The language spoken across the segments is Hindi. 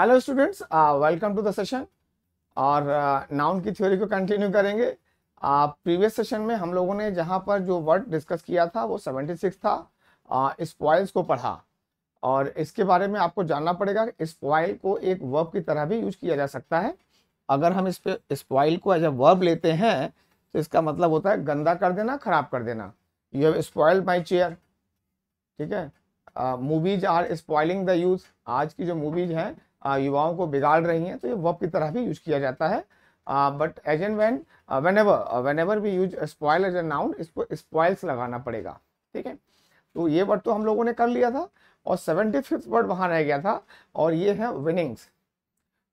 Hello students welcome to the session और नाउन uh, की थ्योरी को कंटिन्यू करेंगे प्रीवियस uh, सेशन में हम लोगों ने जहां पर जो वर्ड डिस्कस किया था वो 76 था स्पॉयल्स uh, को पढ़ा और इसके बारे में आपको जानना पड़ेगा स्पॉयल को एक वर्ब की तरह भी यूज किया जा सकता है अगर हम इस पे स्पॉयल को एज ए वर्ब लेते हैं तो इसका मतलब होता है गंदा कर देना खराब कर देना you have spoil my chair ठीक है movies are spoiling the youth आज की जो मूवीज हैं युवाओं को बिगाड़ रही हैं तो ये वर्ब की तरह भी यूज किया जाता है but as an when whenever whenever we use spoil as a noun इसको स्पॉयल्स लगाना पड़ेगा ठीक है तो ये वर्ड तो हम लोगों ने कर लिया था और सेवेंटी फिफ्थ वर्ड वहाँ रह गया था और ये है विनिंग्स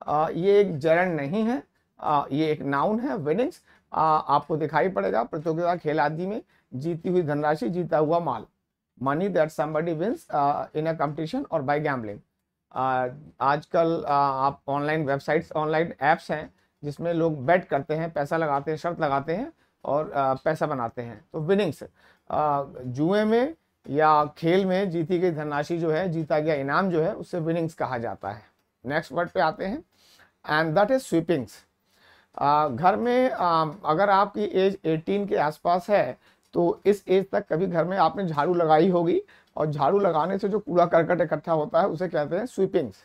आ, ये एक जरन नहीं है आ, ये एक नाउन है विनिंग्स आ, आपको दिखाई पड़ेगा प्रतियोगिता खेल आदि में जीती हुई धनराशि जीता हुआ माल money that somebody wins in a competition और बाय गैम्बलिंग आजकल आप ऑनलाइन वेबसाइट्स ऑनलाइन ऐप्स हैं जिसमें लोग बेट करते हैं पैसा लगाते हैं शर्त लगाते हैं और पैसा बनाते हैं तो विनिंग्स जुए में या खेल में जीती गई धनराशि जो है जीता गया इनाम जो है उससे विनिंग्स कहा जाता है नेक्स्ट वर्ड पे आते हैं एंड दैट इज स्वीपिंग्स घर में आ, अगर आपकी एज 18 के आसपास है तो इस एज तक कभी घर में आपने झाड़ू लगाई होगी और झाड़ू लगाने से जो कूड़ा करकट इकट्ठा होता है उसे कहते हैं sweepings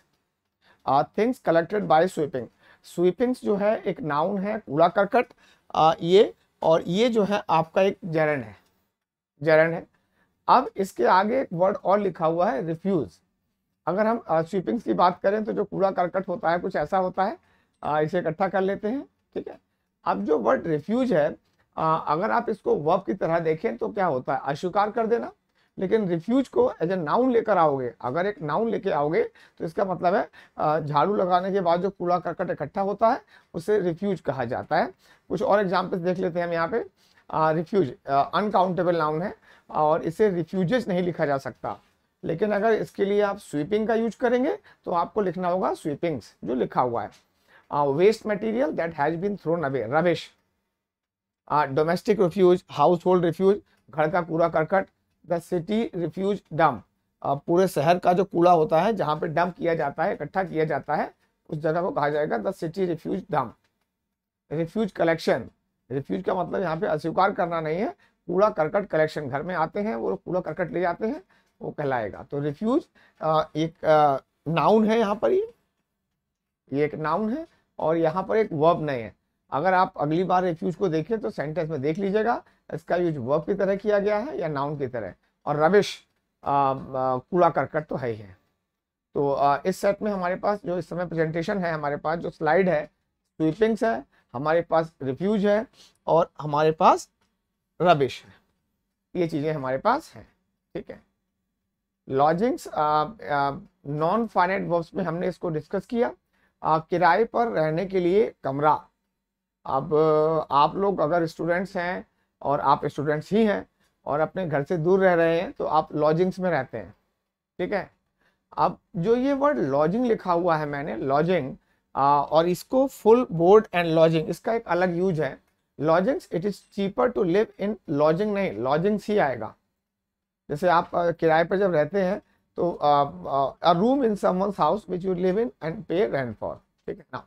things collected by sweeping sweepings जो है एक नाउन है कूड़ा करकट ये और ये जो है आपका एक जरन है जरन है अब इसके आगे एक वर्ड और लिखा हुआ है रिफ्यूज़ अगर हम स्वीपिंग्स की बात करें तो जो कूड़ा करकट होता है कुछ ऐसा होता है आ, इसे इकट्ठा कर लेते हैं ठीक है अब जो वर्ड रिफ्यूज है आ, अगर आप इसको वर्ब की तरह देखें तो क्या होता है अस्वीकार कर देना लेकिन रिफ्यूज को एज ए नाउन लेकर आओगे अगर एक नाउन लेके आओगे तो इसका मतलब है झाड़ू लगाने के बाद जो कूड़ा करकट इकट्ठा होता है उसे रिफ्यूज कहा जाता है कुछ और एग्जाम्पल्स देख लेते हैं हम यहाँ पे रिफ्यूज अनकाउंटेबल नाउन है और इसे रिफ्यूज नहीं लिखा जा सकता लेकिन अगर इसके लिए आप स्वीपिंग का यूज करेंगे तो आपको लिखना होगा स्वीपिंग्स जो लिखा हुआ है waste material that has been thrown away रवेश domestic refuse household refuse घर का कूड़ा करकट द सिटी रिफ्यूज डम्प पूरे शहर का जो कूड़ा होता है जहाँ पे डंप किया जाता है इकट्ठा किया जाता है उस जगह को कहा जाएगा the city refuse dump refuse collection refuse का मतलब यहाँ पे अस्वीकार करना नहीं है कूड़ा करकट कलेक्शन घर में आते हैं वो कूड़ा करकट ले जाते हैं वो कहलाएगा तो रिफ्यूज एक नाउन है यहाँ पर ये एक नाउन है और यहाँ पर एक वर्ब नहीं है अगर आप अगली बार रिफ्यूज को देखें तो सेंटेंस में देख लीजिएगा इसका यूज वर्ब की तरह किया गया है या नाउन की तरह और रविश कूड़ा करकट तो है ही है तो आ, इस सेट में हमारे पास जो इस समय प्रेजेंटेशन है हमारे पास जो स्लाइड है स्वीपिंग्स है हमारे पास रिफ्यूज है और हमारे पास रबिश है ये चीज़ें हमारे पास हैं ठीक है लॉजिंग्स नॉन फाइनेट वर्ब्स में हमने इसको डिस्कस किया आ, किराए पर रहने के लिए कमरा अब आप लोग अगर स्टूडेंट्स हैं और आप स्टूडेंट्स ही हैं और अपने घर से दूर रह रहे हैं तो आप लॉजिंग्स में रहते हैं ठीक है अब जो ये वर्ड लॉजिंग लिखा हुआ है मैंने लॉजिंग और इसको फुल बोर्ड एंड लॉजिंग इसका एक अलग यूज है lodgings it is cheaper to live in lodging नहीं लॉजिंग्स ही आएगा जैसे आप किराए पर जब रहते हैं तो room in someone's house which you live in and pay rent for ठीक है ना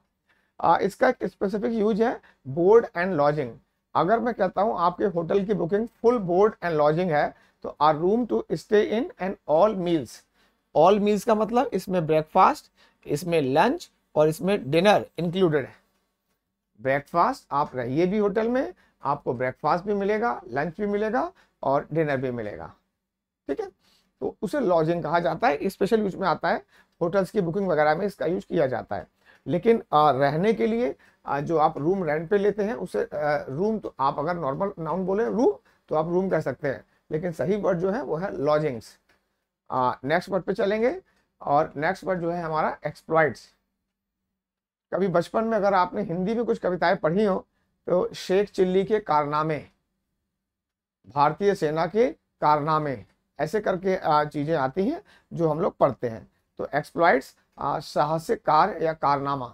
आ, इसका एक स्पेसिफिक यूज है बोर्ड एंड लॉजिंग अगर मैं कहता हूँ आपके होटल की booking full board and lodging है तो are room to stay in and all meals all meals का मतलब इसमें ब्रेकफास्ट इसमें लंच और इसमें डिनर इंक्लूडेड है ब्रेकफास्ट आप रहिए भी होटल में आपको ब्रेकफास्ट भी मिलेगा लंच भी मिलेगा और डिनर भी मिलेगा ठीक है तो उसे लॉजिंग कहा जाता है स्पेशल यूज में आता है होटल्स की बुकिंग वगैरह में इसका यूज किया जाता है लेकिन रहने के लिए जो आप रूम रेंट पे लेते हैं उसे रूम तो आप अगर नॉर्मल नाउन बोले रूम तो आप रूम कह सकते हैं लेकिन सही वर्ड जो है वो है लॉजिंग्स नेक्स्ट वर्ड पे चलेंगे और नेक्स्ट वर्ड जो है हमारा एक्सप्लॉइट्स कभी बचपन में अगर आपने हिंदी में कुछ कविताएं पढ़ी हो तो शेख चिल्ली के कारनामे भारतीय सेना के कारनामे ऐसे करके चीज़ें आती हैं जो हम लोग पढ़ते हैं तो एक्सप्लॉइट्स साहसिक कार्य या कारनामा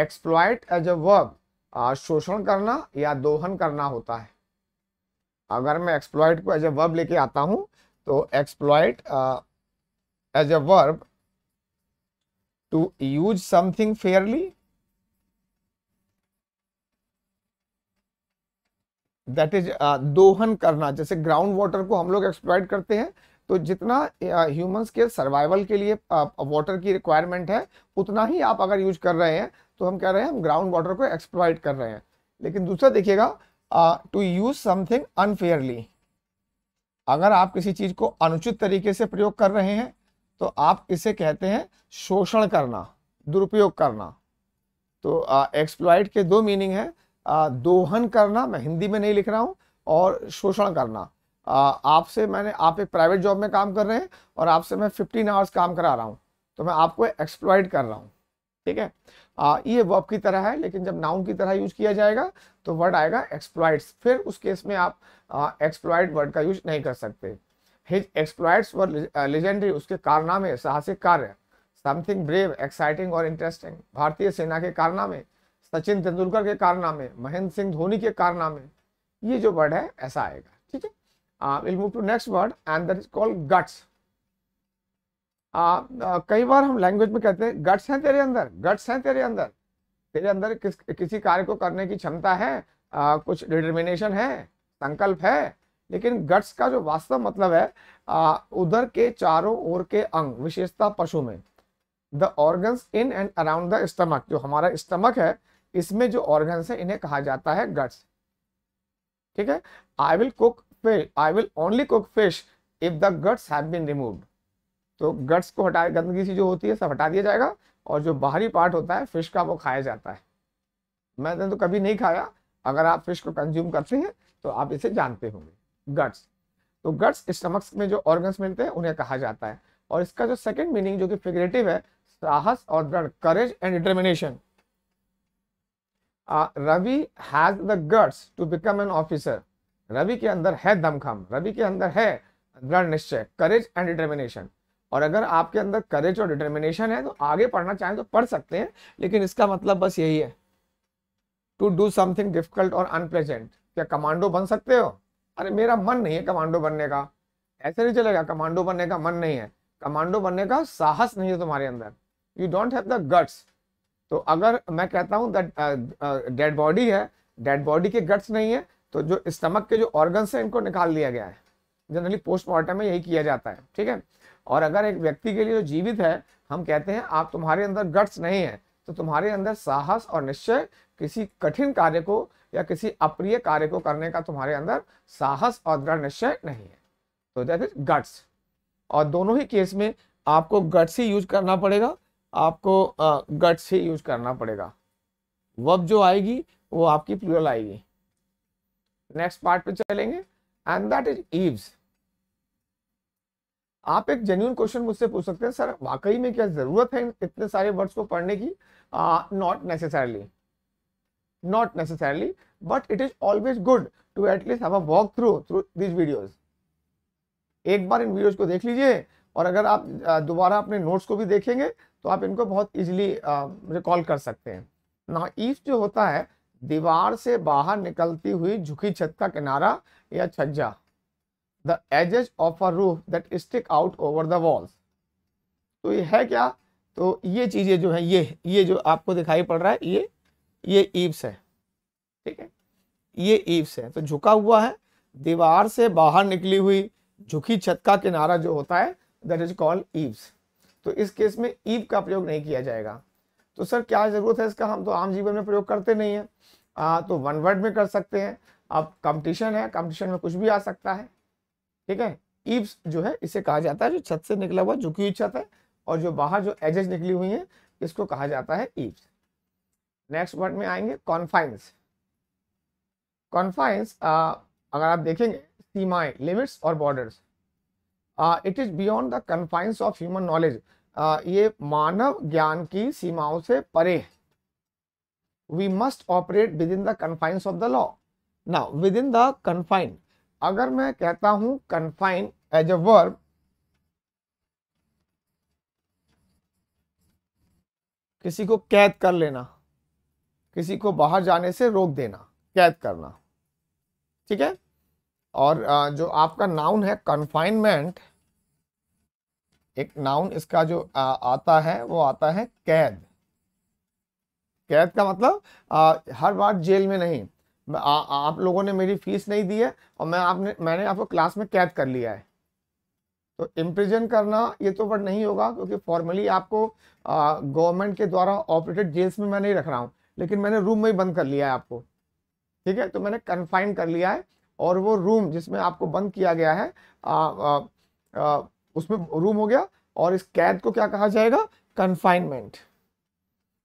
एक्सप्लॉयट एज ए वर्ब शोषण करना या दोहन करना होता है अगर मैं एक्सप्लॉयट को एज ए वर्ब लेके आता हूं तो exploit as a verb to use something fairly that is दोहन करना जैसे ग्राउंड वाटर को हम लोग एक्सप्लॉयट करते हैं तो जितना ह्यूमंस के सर्वाइवल के लिए वाटर की रिक्वायरमेंट है उतना ही आप अगर यूज कर रहे हैं तो हम कह रहे हैं हम ग्राउंड वाटर को एक्सप्लॉइट कर रहे हैं लेकिन दूसरा देखिएगा टू यूज समथिंग अनफेयरली अगर आप किसी चीज को अनुचित तरीके से प्रयोग कर रहे हैं तो आप इसे कहते हैं शोषण करना दुरुपयोग करना तो एक्सप्लॉइट के दो मीनिंग है आ, दोहन करना मैं हिंदी में नहीं लिख रहा हूं और शोषण करना आपसे मैंने आप एक प्राइवेट जॉब में काम कर रहे हैं और आपसे मैं फिफ्टीन आवर्स काम करा रहा हूँ तो मैं आपको एक्सप्लॉयड कर रहा हूँ ठीक है आ, ये वर्ब की तरह है लेकिन जब नाउन की तरह यूज किया जाएगा तो वर्ड आएगा एक्सप्लॉयड्स फिर उस केस में आप एक्सप्लॉयड वर्ड का यूज नहीं कर सकते हिज एक्सप्लॉयड्स वर लेजेंडरी उसके कारनामे साहसिक कार्य समथिंग ब्रेव एक्साइटिंग और इंटरेस्टिंग भारतीय सेना के कारनामे सचिन तेंदुलकर के कारनामे महेंद्र सिंह धोनी के कारनामे ये जो वर्ड है ऐसा आएगा ठीक है Uh, we'll move to next word and that is called guts. Uh, uh, कई बार हम लैंग्वेज में कहते हैं गट्स हैं तेरे अंदर गट्स हैं तेरे अंदर तेरे अंदर किस किसी कार्य को करने की क्षमता है आ, कुछ डिटर्मिनेशन है संकल्प है लेकिन गट्स का जो वास्तव मतलब है उधर के चारों ओर के अंग विशेषता पशु में the organs in and around the stomach जो हमारा स्टमक है इसमें जो ऑर्गन्स है इन्हें कहा जाता है गट्स ठीक है I will cook fish i will only cook fish if the guts have been removed तो गट्स को हटाए गंदगी सी जो होती है सब हटा दिया जाएगा और जो बाहरी पार्ट होता है फिश का वो खाया जाता है मैंने तो कभी नहीं खाया अगर आप फिश को कंज्यूम करते हैं तो आप इसे जानते होंगे गट्स तो गट्स स्टमक्स में जो ऑर्गन्स मिलते हैं उन्हें कहा जाता है और इसका जो सेकंड मीनिंग जो कि फिगरेटिव है साहस और दृढ़ courage and determination Ravi has the guts to become an officer Ravi के अंदर है दमखम रवि के अंदर है दृढ़ निश्चय करेज एंड डिटर्मिनेशन और अगर आपके अंदर करेज और डिटर्मिनेशन है तो आगे पढ़ना चाहें तो पढ़ सकते हैं लेकिन इसका मतलब बस यही है टू डू समथिंग डिफिकल्ट और अनप्लेजेंट क्या कमांडो बन सकते हो अरे मेरा मन नहीं है कमांडो बनने का ऐसे नहीं चलेगा कमांडो बनने का मन नहीं है कमांडो बनने का साहस नहीं है तुम्हारे अंदर you don't have the guts तो अगर मैं कहता हूँ डेड बॉडी है डेड बॉडी के गट्स नहीं है तो जो स्टमक के जो ऑर्गन हैं इनको निकाल दिया गया है जनरली पोस्टमार्टम में यही किया जाता है ठीक है और अगर एक व्यक्ति के लिए जो जीवित है हम कहते हैं आप तुम्हारे अंदर गट्स नहीं है तो तुम्हारे अंदर साहस और निश्चय किसी कठिन कार्य को या किसी अप्रिय कार्य को करने का तुम्हारे अंदर साहस और दृढ़ निश्चय नहीं है तो दैट इज गट्स और दोनों ही केस में आपको गट्स ही यूज करना पड़ेगा आपको गट्स ही यूज करना पड़ेगा वब जो आएगी वो आपकी प्लूरल आएगी नेक्स्ट पार्ट पे चलेंगे एंड दैट इज ईव्स आप एक जेन्यून क्वेश्चन मुझसे पूछ सकते हैं सर वाकई में क्या जरूरत है इतने सारे वर्ड्स को पढ़ने की not necessarily not necessarily but it is always good to at least have a walk through through this videos एक बार इन वीडियोस को देख लीजिए और अगर आप दोबारा अपने नोट्स को भी देखेंगे तो आप इनको बहुत इजिली रिकॉल कर सकते हैं ना ईफ जो होता है दीवार से बाहर निकलती हुई झुकी छत का किनारा या छज्जा the edges of a roof that stick out over the walls तो ये है क्या तो ये चीज़ें जो है ये ये जो आपको दिखाई पड़ रहा है ये ये ईव्स है ठीक है ये ईव्स है तो झुका हुआ है दीवार से बाहर निकली हुई झुकी छत का किनारा जो होता है दैट इज कॉल्ड ईव्स तो इस केस में ईव का प्रयोग नहीं किया जाएगा तो सर क्या ज़रूरत है इसका हम तो आम जीवन में प्रयोग करते नहीं है आ, तो वन वर्ड में कर सकते हैं अब कंपटीशन है कंपटीशन में कुछ भी आ सकता है ठीक है ईब्स जो है इसे कहा जाता है जो छत से निकला हुआ झुकी हुई छत है और जो बाहर जो एजेस निकली हुई है इसको कहा जाता है ईब्स नेक्स्ट वर्ड में आएंगे कॉन्फाइंस कॉन्फाइंस अगर आप देखेंगे सीमाएं लिमिट्स और borders it is beyond the confines of human knowledge ये मानव ज्ञान की सीमाओं से परे है we must operate within the confines of the law ना विद इन द कन्फाइन अगर मैं कहता हूं कन्फाइन एज अ वर्ब किसी को कैद कर लेना किसी को बाहर जाने से रोक देना कैद करना ठीक है और जो आपका नाउन है कन्फाइनमेंट एक नाउन इसका जो आ, आता है वो आता है कैद कैद का मतलब आ, हर बार जेल में नहीं आ, आप लोगों ने मेरी फीस नहीं दी है और मैं आपने मैंने आपको क्लास में कैद कर लिया है तो इम्प्रिजन करना ये तो बट नहीं होगा क्योंकि फॉर्मली आपको गवर्नमेंट के द्वारा ऑपरेटेड जेल्स में मैं नहीं रख रहा हूँ लेकिन मैंने रूम में ही बंद कर लिया है आपको ठीक है तो मैंने कन्फाइन कर लिया है और वो रूम जिसमें आपको बंद किया गया है आ, आ, आ, उसमें रूम हो गया और इस कैद को क्या कहा जाएगा कन्फाइनमेंट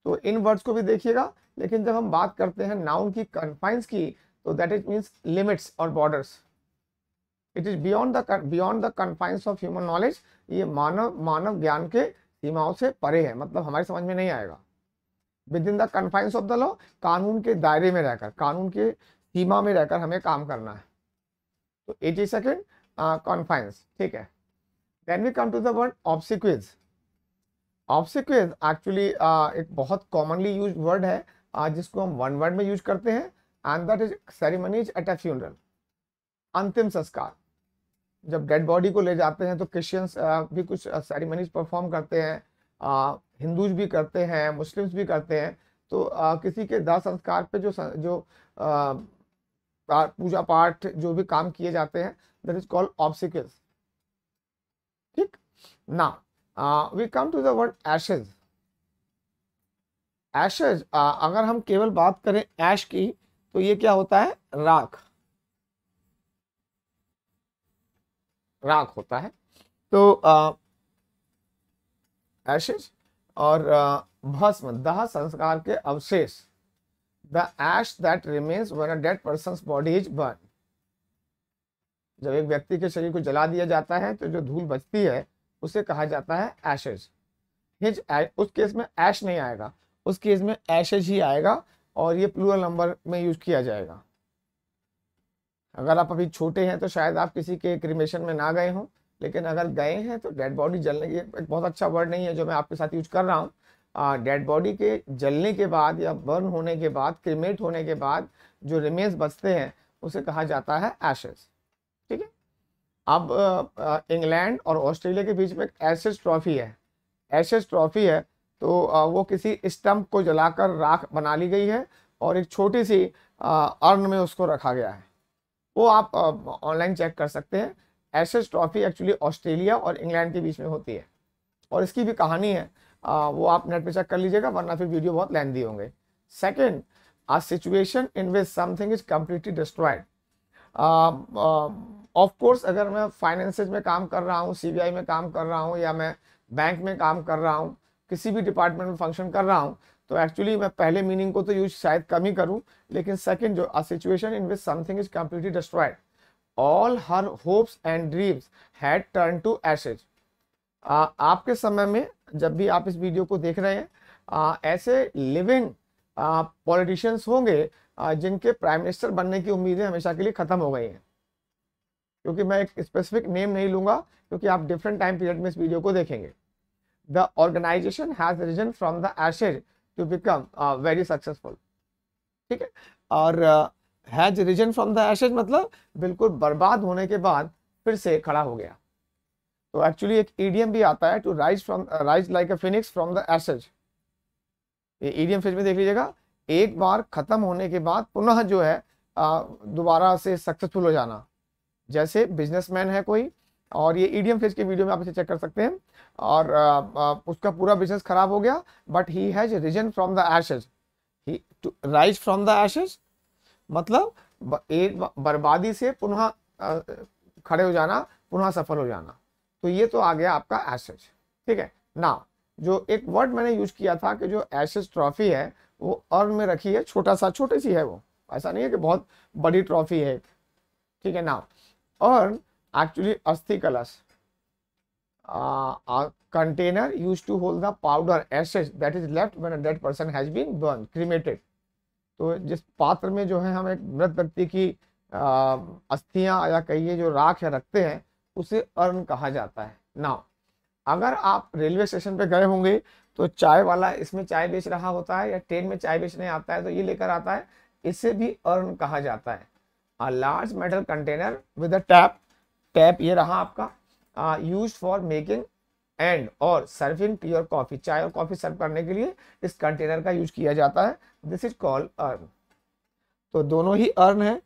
तो इन वर्ड्स को भी देखिएगा लेकिन जब हम बात करते हैं नाउन की कन्फाइंस की तो दैट इज मीन्स लिमिट्स और borders it is beyond the beyond the confines of human knowledge ये मानव मानव ज्ञान के सीमाओं से परे है मतलब हमारी समझ में नहीं आएगा within the confines of the law कानून के दायरे में रहकर कानून के सीमा में रहकर हमें काम करना है तो एटी सेकेंड कॉन्फाइंस ठीक है then we come to the word obsequies obsequies actually एक बहुत कॉमनली यूज वर्ड है uh, जिसको हम वन वर्ड में यूज करते हैं and that is ceremonies at a funeral अंतिम संस्कार जब डेड बॉडी को ले जाते हैं तो क्रिश्चियंस uh, भी कुछ सेरेमनीज uh, परफॉर्म करते हैं हिंदूज uh, भी करते हैं मुस्लिम्स भी करते हैं तो आ, किसी के दाह संस्कार पे जो जो आ, पूजा पाठ जो भी काम किए जाते हैं दैट इज कॉल्ड ऑब्सिक्स ठीक ना we come to to ashes ashes uh, अगर हम केवल बात करें ऐश की तो ये क्या होता है राख राख होता है तो एशेज uh, और uh, भस्म दह संस्कार के अवशेष the ash that remains when a dead person body is burn जब एक व्यक्ति के शरीर को जला दिया जाता है तो जो धूल बचती है उसे कहा जाता है एशेज हिज उस केस में ऐश नहीं आएगा उस केस में एशेज ही आएगा और ये प्लूरल नंबर में यूज किया जाएगा अगर आप अभी छोटे हैं तो शायद आप किसी के क्रिमेशन में ना गए हों लेकिन अगर गए हैं तो डेड बॉडी जलने की एक बहुत अच्छा वर्ड नहीं है जो मैं आपके साथ यूज कर रहा हूँ डेड बॉडी के जलने के बाद या बर्न होने के बाद क्रिमेट होने के बाद जो रिमेन्स बचते हैं उसे कहा जाता है एशेज़ अब इंग्लैंड और ऑस्ट्रेलिया के बीच में एशेज ट्रॉफी है एशेज ट्रॉफी है तो वो किसी स्टम्प को जलाकर राख बना ली गई है और एक छोटी सी अर्न में उसको रखा गया है वो आप ऑनलाइन चेक कर सकते हैं एशेज ट्रॉफी एक्चुअली ऑस्ट्रेलिया और इंग्लैंड के बीच में होती है और इसकी भी कहानी है आ, वो आप नेट पे चेक कर लीजिएगा वरना फिर वीडियो बहुत लेंदी होंगे second a situation in which something is completely destroyed of course अगर मैं फाइनेंसेज में काम कर रहा हूँ सीबीआई में काम कर रहा हूँ या मैं बैंक में काम कर रहा हूँ किसी भी डिपार्टमेंट में फंक्शन कर रहा हूँ तो एक्चुअली मैं पहले मीनिंग को तो यूज शायद कम ही करूँ लेकिन सेकेंड जो situation in which something is completely destroyed all her hopes and dreams had turn to ashes आपके समय में जब भी आप इस वीडियो को देख रहे हैं आ, ऐसे लिविंग पॉलिटिशियंस होंगे आ, जिनके प्राइम मिनिस्टर बनने की उम्मीदें हमेशा के लिए ख़त्म हो गई हैं क्योंकि मैं एक स्पेसिफिक नेम नहीं लूंगा क्योंकि आप डिफरेंट टाइम पीरियड में इस वीडियो को देखेंगे the organization has risen from the ashes to become very successful ठीक है और has risen from the ashes मतलब बिल्कुल बर्बाद होने के बाद फिर से खड़ा हो गया तो एक्चुअली एक ईडीएम भी आता है to rise from rise like a phoenix from the ashes ये ईडीएम फिर में देख लीजिएगा एक बार खत्म होने के बाद पुनः जो है uh, दोबारा से सक्सेसफुल हो जाना जैसे बिजनेसमैन है कोई और ये ईडीएम e फेज के वीडियो में आप इसे चेक कर सकते हैं और आ, आ, उसका पूरा बिजनेस खराब हो गया but he has risen from the ashes he to rise from the ashes मतलब एक बर्बादी से पुनः खड़े हो जाना पुनः सफल हो जाना तो ये तो आ गया आपका एशेज ठीक है ना जो एक वर्ड मैंने यूज किया था कि जो एशेज ट्रॉफी है वो अर्न में रखी है छोटा सा छोटी सी है वो ऐसा नहीं है कि बहुत बड़ी ट्रॉफी है ठीक है ना और एक्चुअली अस्थि कलश container use to hold the powder ashes that is left is left when a dead person has तो जिस पात्र में जो है हम एक मृत व्यक्ति की अस्थियां या कहिए जो राख है रखते हैं उसे अर्न कहा जाता है नाउ अगर आप रेलवे स्टेशन पे गए होंगे तो चाय वाला इसमें चाय बेच रहा होता है या ट्रेन में चाय बेचने आता है तो ये लेकर आता है इसे भी अर्न कहा जाता है a large metal container with a tap tap ये रहा आपका यूज फॉर मेकिंग एंड और सर्विंग टी और कॉफी चाय और कॉफी सर्व करने के लिए इस कंटेनर का यूज किया जाता है दिस इज कॉल्ड अर्न तो दोनों ही अर्न है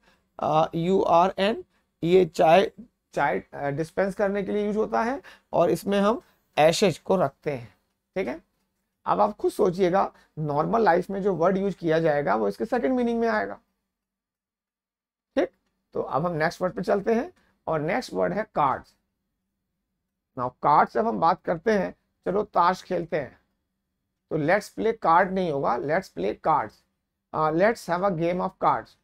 यू आर एन ये चाय चाय डिस्पेंस करने के लिए यूज होता है और इसमें हम एशेज को रखते हैं ठीक है अब आप खुद सोचिएगा नॉर्मल लाइफ में जो वर्ड यूज किया जाएगा वो इसके सेकेंड मीनिंग में आएगा तो अब हम नेक्स्ट वर्ड पे चलते हैं और नेक्स्ट वर्ड है कार्ड्स नाउ कार्ड्स जब हम बात करते हैं चलो ताश खेलते हैं तो लेट्स प्ले कार्ड नहीं होगा let's play cards let's have a game of cards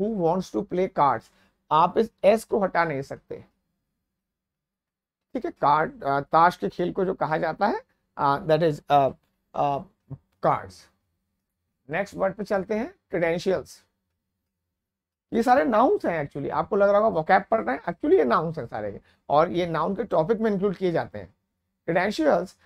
who wants to play cards आप इस एस को हटा नहीं सकते ठीक है कार्ड uh, ताश के खेल को जो कहा जाता है that is cards next word पे चलते हैं क्रेडेंशियल्स ये सारे नाउन्स हैं एक्चुअली आपको लग रहा होगा वोकैप पढ़ रहे हैं एक्चुअली ये नाउन्स हैं सारे के और ये नाउन के टॉपिक में इंक्लूड किए जाते हैं क्रेडेंशियल्स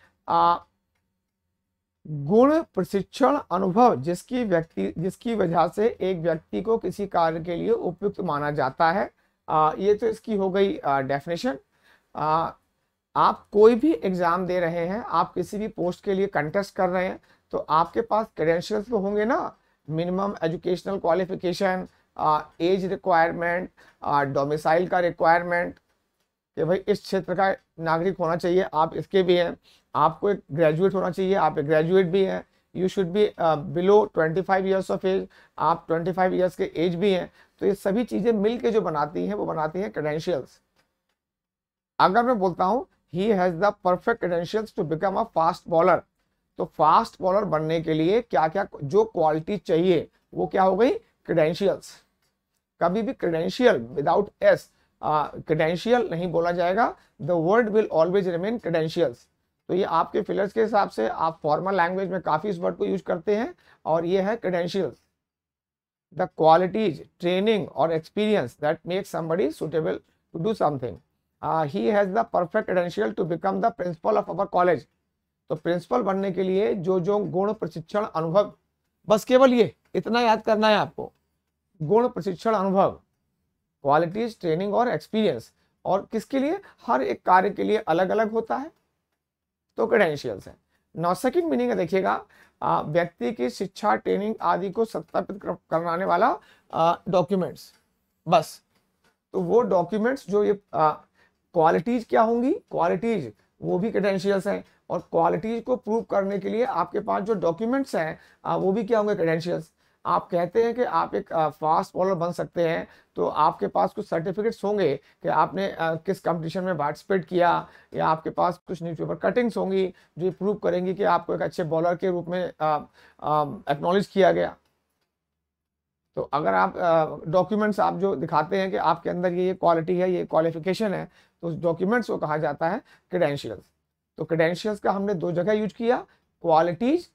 गुण प्रशिक्षण अनुभव जिसकी व्यक्ति जिसकी वजह से एक व्यक्ति को किसी कार्य के लिए उपयुक्त माना जाता है आ, ये तो इसकी हो गई डेफिनेशन आप कोई भी एग्ज़ाम दे रहे हैं आप किसी भी पोस्ट के लिए कंटेस्ट कर रहे हैं तो आपके पास क्रेडेंशियल्स तो होंगे ना minimum educational qualification age requirement domicile का रिक्वायरमेंट कि भाई इस क्षेत्र का नागरिक होना चाहिए आप इसके भी हैं आपको एक ग्रेजुएट होना चाहिए आप एक ग्रेजुएट भी हैं you should be below 25 years of age आप 25 ईयर्स के एज भी हैं तो ये सभी चीज़ें मिल के जो बनाती हैं वो बनाती हैं क्रेडेंशियल्स अगर मैं बोलता हूँ he has the perfect credentials to become a fast bowler तो फास्ट बॉलर बनने के लिए क्या क्या जो क्वालिटी चाहिए वो क्या हो गई क्रेडेंशियल्स कभी भी क्रेडेंशियल विदाउट एस क्रेडेंशियल नहीं बोला जाएगा the word will always remain credentials तो ये आपके फिलर्स के हिसाब से आप फॉर्मल लैंग्वेज में काफ़ी इस वर्ड को यूज करते हैं और ये है क्रेडेंशियल्स द क्वालिटीज ट्रेनिंग और experience that make somebody suitable to do something he has the perfect credential to become the principal of our college तो प्रिंसिपल बनने के लिए जो जो गुण प्रशिक्षण अनुभव बस केवल ये इतना याद करना है आपको गुण प्रशिक्षण अनुभव क्वालिटीज ट्रेनिंग और एक्सपीरियंस और किसके लिए हर एक कार्य के लिए अलग अलग होता है तो क्रेडेंशियल्स है नौ सेकेंड मीनिंग देखिएगा व्यक्ति की शिक्षा ट्रेनिंग आदि को सत्यापित करवाने वाला डॉक्यूमेंट्स बस तो वो डॉक्यूमेंट्स जो ये क्वालिटीज क्या होंगी क्वालिटीज वो भी क्रेडेंशियल्स हैं और क्वालिटीज को प्रूव करने के लिए आपके पास जो डॉक्यूमेंट्स हैं वो भी क्या होंगे क्रेडेंशियल्स आप कहते हैं कि आप एक फास्ट बॉलर बन सकते हैं तो आपके पास कुछ सर्टिफिकेट्स होंगे कि आपने किस कंपटीशन में पार्टिसिपेट किया या आपके पास कुछ न्यूज़पेपर कटिंग्स होंगी जो प्रूव करेंगी कि आपको एक अच्छे बॉलर के रूप में एक्नॉलेज किया गया तो अगर आप डॉक्यूमेंट्स आप जो दिखाते हैं कि आपके अंदर ये ये क्वालिटी है ये क्वालिफिकेशन है तो उस डॉक्यूमेंट्स को कहा जाता है क्रेडेंशियल्स तो क्रेडेंशियल्स का हमने दो जगह यूज किया क्वालिटीज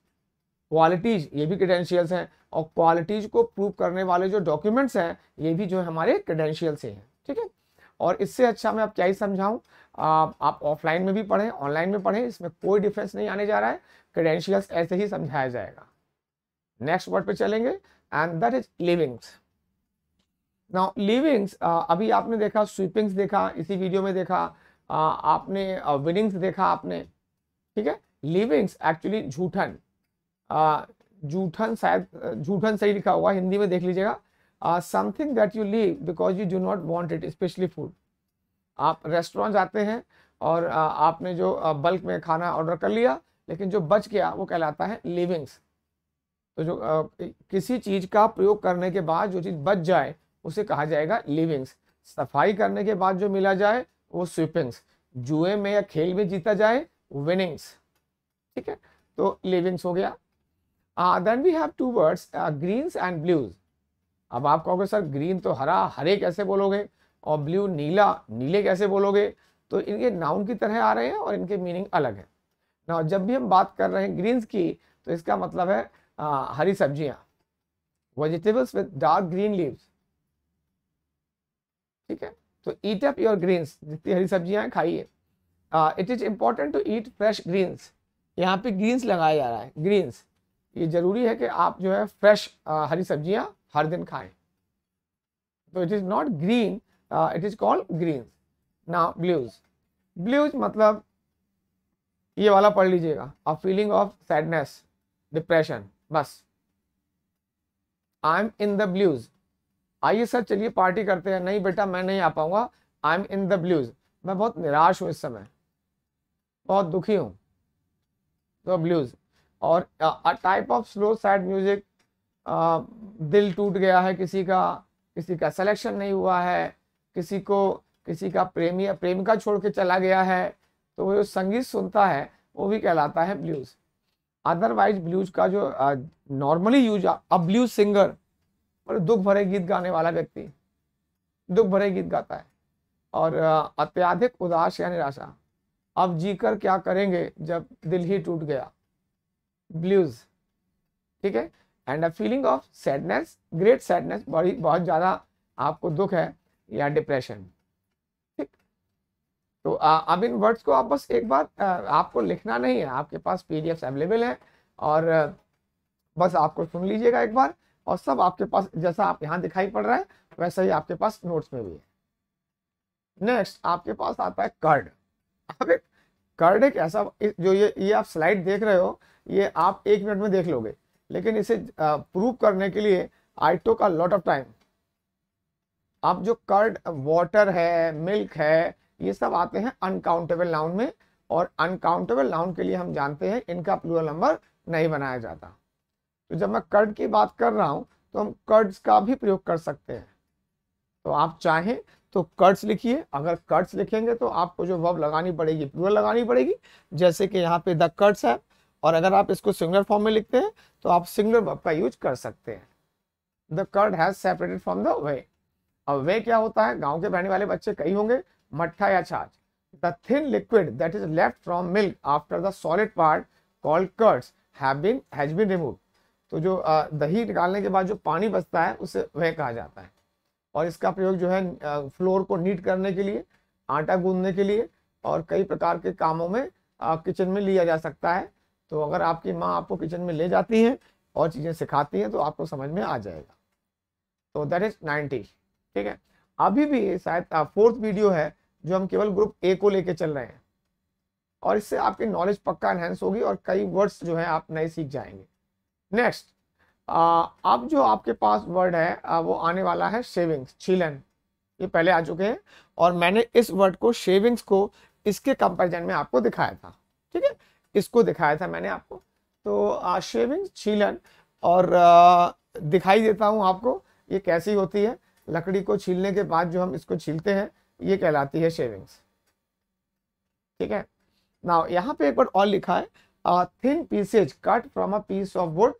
क्वालिटीज ये भी क्रेडेंशियल्स हैं और क्वालिटीज को प्रूव करने वाले जो डॉक्यूमेंट्स हैं ये भी जो हमारे क्रेडेंशियल से हैं ठीक है और इससे अच्छा मैं आप क्या ही समझाऊँ आप ऑफलाइन में भी पढ़ें ऑनलाइन में पढ़ें इसमें कोई डिफरेंस नहीं आने जा रहा है क्रेडेंशियल्स ऐसे ही समझाया जाएगा नेक्स्ट वर्ड पे चलेंगे and that is leavings now leavings अभी आपने देखा स्वीपिंग्स देखा इसी वीडियो में देखा uh, आपने विनिंग्स uh, देखा आपने ठीक है लिविंग्स एक्चुअली झूठन जूठन शायद जूठन सही लिखा हुआ हिंदी में देख लीजिएगा something that you leave because you do not want it specially food आप रेस्टोरेंट जाते हैं और uh, आपने जो बल्क uh, में खाना ऑर्डर कर लिया लेकिन जो बच गया वो कहलाता है लिविंग्स तो जो uh, किसी चीज़ का प्रयोग करने के बाद जो चीज़ बच जाए उसे कहा जाएगा लिविंग्स सफाई करने के बाद जो मिला जाए वो स्वीपिंग्स जुए में या खेल में जीता जाए विनिंग्स ठीक है तो लिविंग्स हो गया then we have two words greens and blues अब आप कहोगे सर ग्रीन तो हरा हरे कैसे बोलोगे और ब्लू नीला नीले कैसे बोलोगे तो इनके नाउन की तरह आ रहे हैं और इनके मीनिंग अलग है ना जब भी हम बात कर रहे हैं ग्रीन्स की तो इसका मतलब है आ, uh, हरी सब्जियाँ vegetables with dark green leaves ठीक है तो ईट अप योर ग्रीन्स जितनी हरी सब्जियाँ हैं खाइए it is important to eat fresh greens यहाँ पे ग्रीन्स लगाया जा रहा है ग्रीन्स ये ज़रूरी है कि आप जो है फ्रेश हरी सब्जियां हर दिन खाएं तो it is not green it is called green ना ब्लूज ब्लूज मतलब ये वाला पढ़ लीजिएगा a feeling of sadness depression बस I am in the blues आइए सर चलिए पार्टी करते हैं नहीं बेटा मैं नहीं आ पाऊंगा I am in the blues मैं बहुत निराश हूं इस समय बहुत दुखी हूं तो ब्लूज और type of slow sad music दिल टूट गया है किसी का किसी का सिलेक्शन नहीं हुआ है किसी को किसी का प्रेमी प्रेमिका छोड़ के चला गया है तो वो जो संगीत सुनता है वो भी कहलाता है ब्लूज अदरवाइज ब्लूज का जो normally use a blues singer मतलब दुख भरे गीत गाने वाला व्यक्ति दुख भरे गीत गाता है और अत्याधिक उदास या निराशा अब जीकर क्या करेंगे जब दिल ही टूट गया ब्लूज ठीक है and a feeling of sadness great sadness बड़ी बहुत ज़्यादा आपको दुख है या डिप्रेशन ठीक तो आ, अब इन वर्ड्स को आप बस एक बार आ, आपको लिखना नहीं है आपके पास पी अवेलेबल है और बस आपको सुन लीजिएगा एक बार और सब आपके पास जैसा आप यहाँ दिखाई पड़ रहा है वैसा ही आपके पास नोट्स में भी है नेक्स्ट आपके पास आता है कर्ड अब एक कर्ड एक ऐसा जो ये ये आप स्लाइड देख रहे हो ये आप एक मिनट में देख लोगे लेकिन इसे प्रूव करने के लिए I took a lot of time आप जो कर्ड वाटर है मिल्क है ये सब आते हैं अनकाउंटेबल नाउन में और अनकाउंटेबल नाउन के लिए हम जानते हैं इनका प्लूरल नंबर नहीं बनाया जाता तो जब मैं कर्ड की बात कर रहा हूं तो हम कर्ड्स का भी प्रयोग कर सकते हैं तो आप चाहें तो कर्ड्स लिखिए अगर कर्ड्स लिखेंगे तो आपको जो वब लगानी पड़ेगी प्लूरल लगानी पड़ेगी जैसे कि यहाँ पे द कर्ड्स है और अगर आप इसको सिंगुलर फॉर्म में लिखते हैं तो आप सिंगुलर वर्ब का यूज कर सकते हैं the curd has separated from the whey अब वे क्या होता है गांव के बहने वाले बच्चे कई होंगे मट्ठा या छाछ the thin liquid that is left from milk after the solid part called curds have been has been remove तो जो दही निकालने के बाद जो पानी बचता है उसे वह कहा जाता है और इसका प्रयोग जो है फ्लोर को नीट करने के लिए आटा गूंदने के लिए और कई प्रकार के कामों में किचन में लिया जा सकता है तो अगर आपकी माँ आपको किचन में ले जाती है और चीज़ें सिखाती है तो आपको समझ में आ जाएगा तो दैट इज नाइन्टी ठीक है अभी भी शायद फोर्थ वीडियो है जो हम केवल ग्रुप ए को लेके चल रहे हैं और इससे आपके नॉलेज पक्का एनहेंस होगी और कई वर्ड्स जो है आप नए सीख जाएंगे नेक्स्ट अब जो आपके पास वर्ड है आ, वो आने वाला है शेविंग्स छीलन ये पहले आ चुके हैं और मैंने इस वर्ड को शेविंग्स को इसके कंपेरिजन में आपको दिखाया था ठीक है इसको दिखाया था मैंने आपको तो शेविंग छीलन और दिखाई देता हूँ आपको ये कैसी होती है लकड़ी को छीलने के बाद जो हम इसको छीलते हैं ये कहलाती है शेविंग्स ठीक है ना यहाँ पे एक बार और लिखा है thin pieces cut from a piece of wood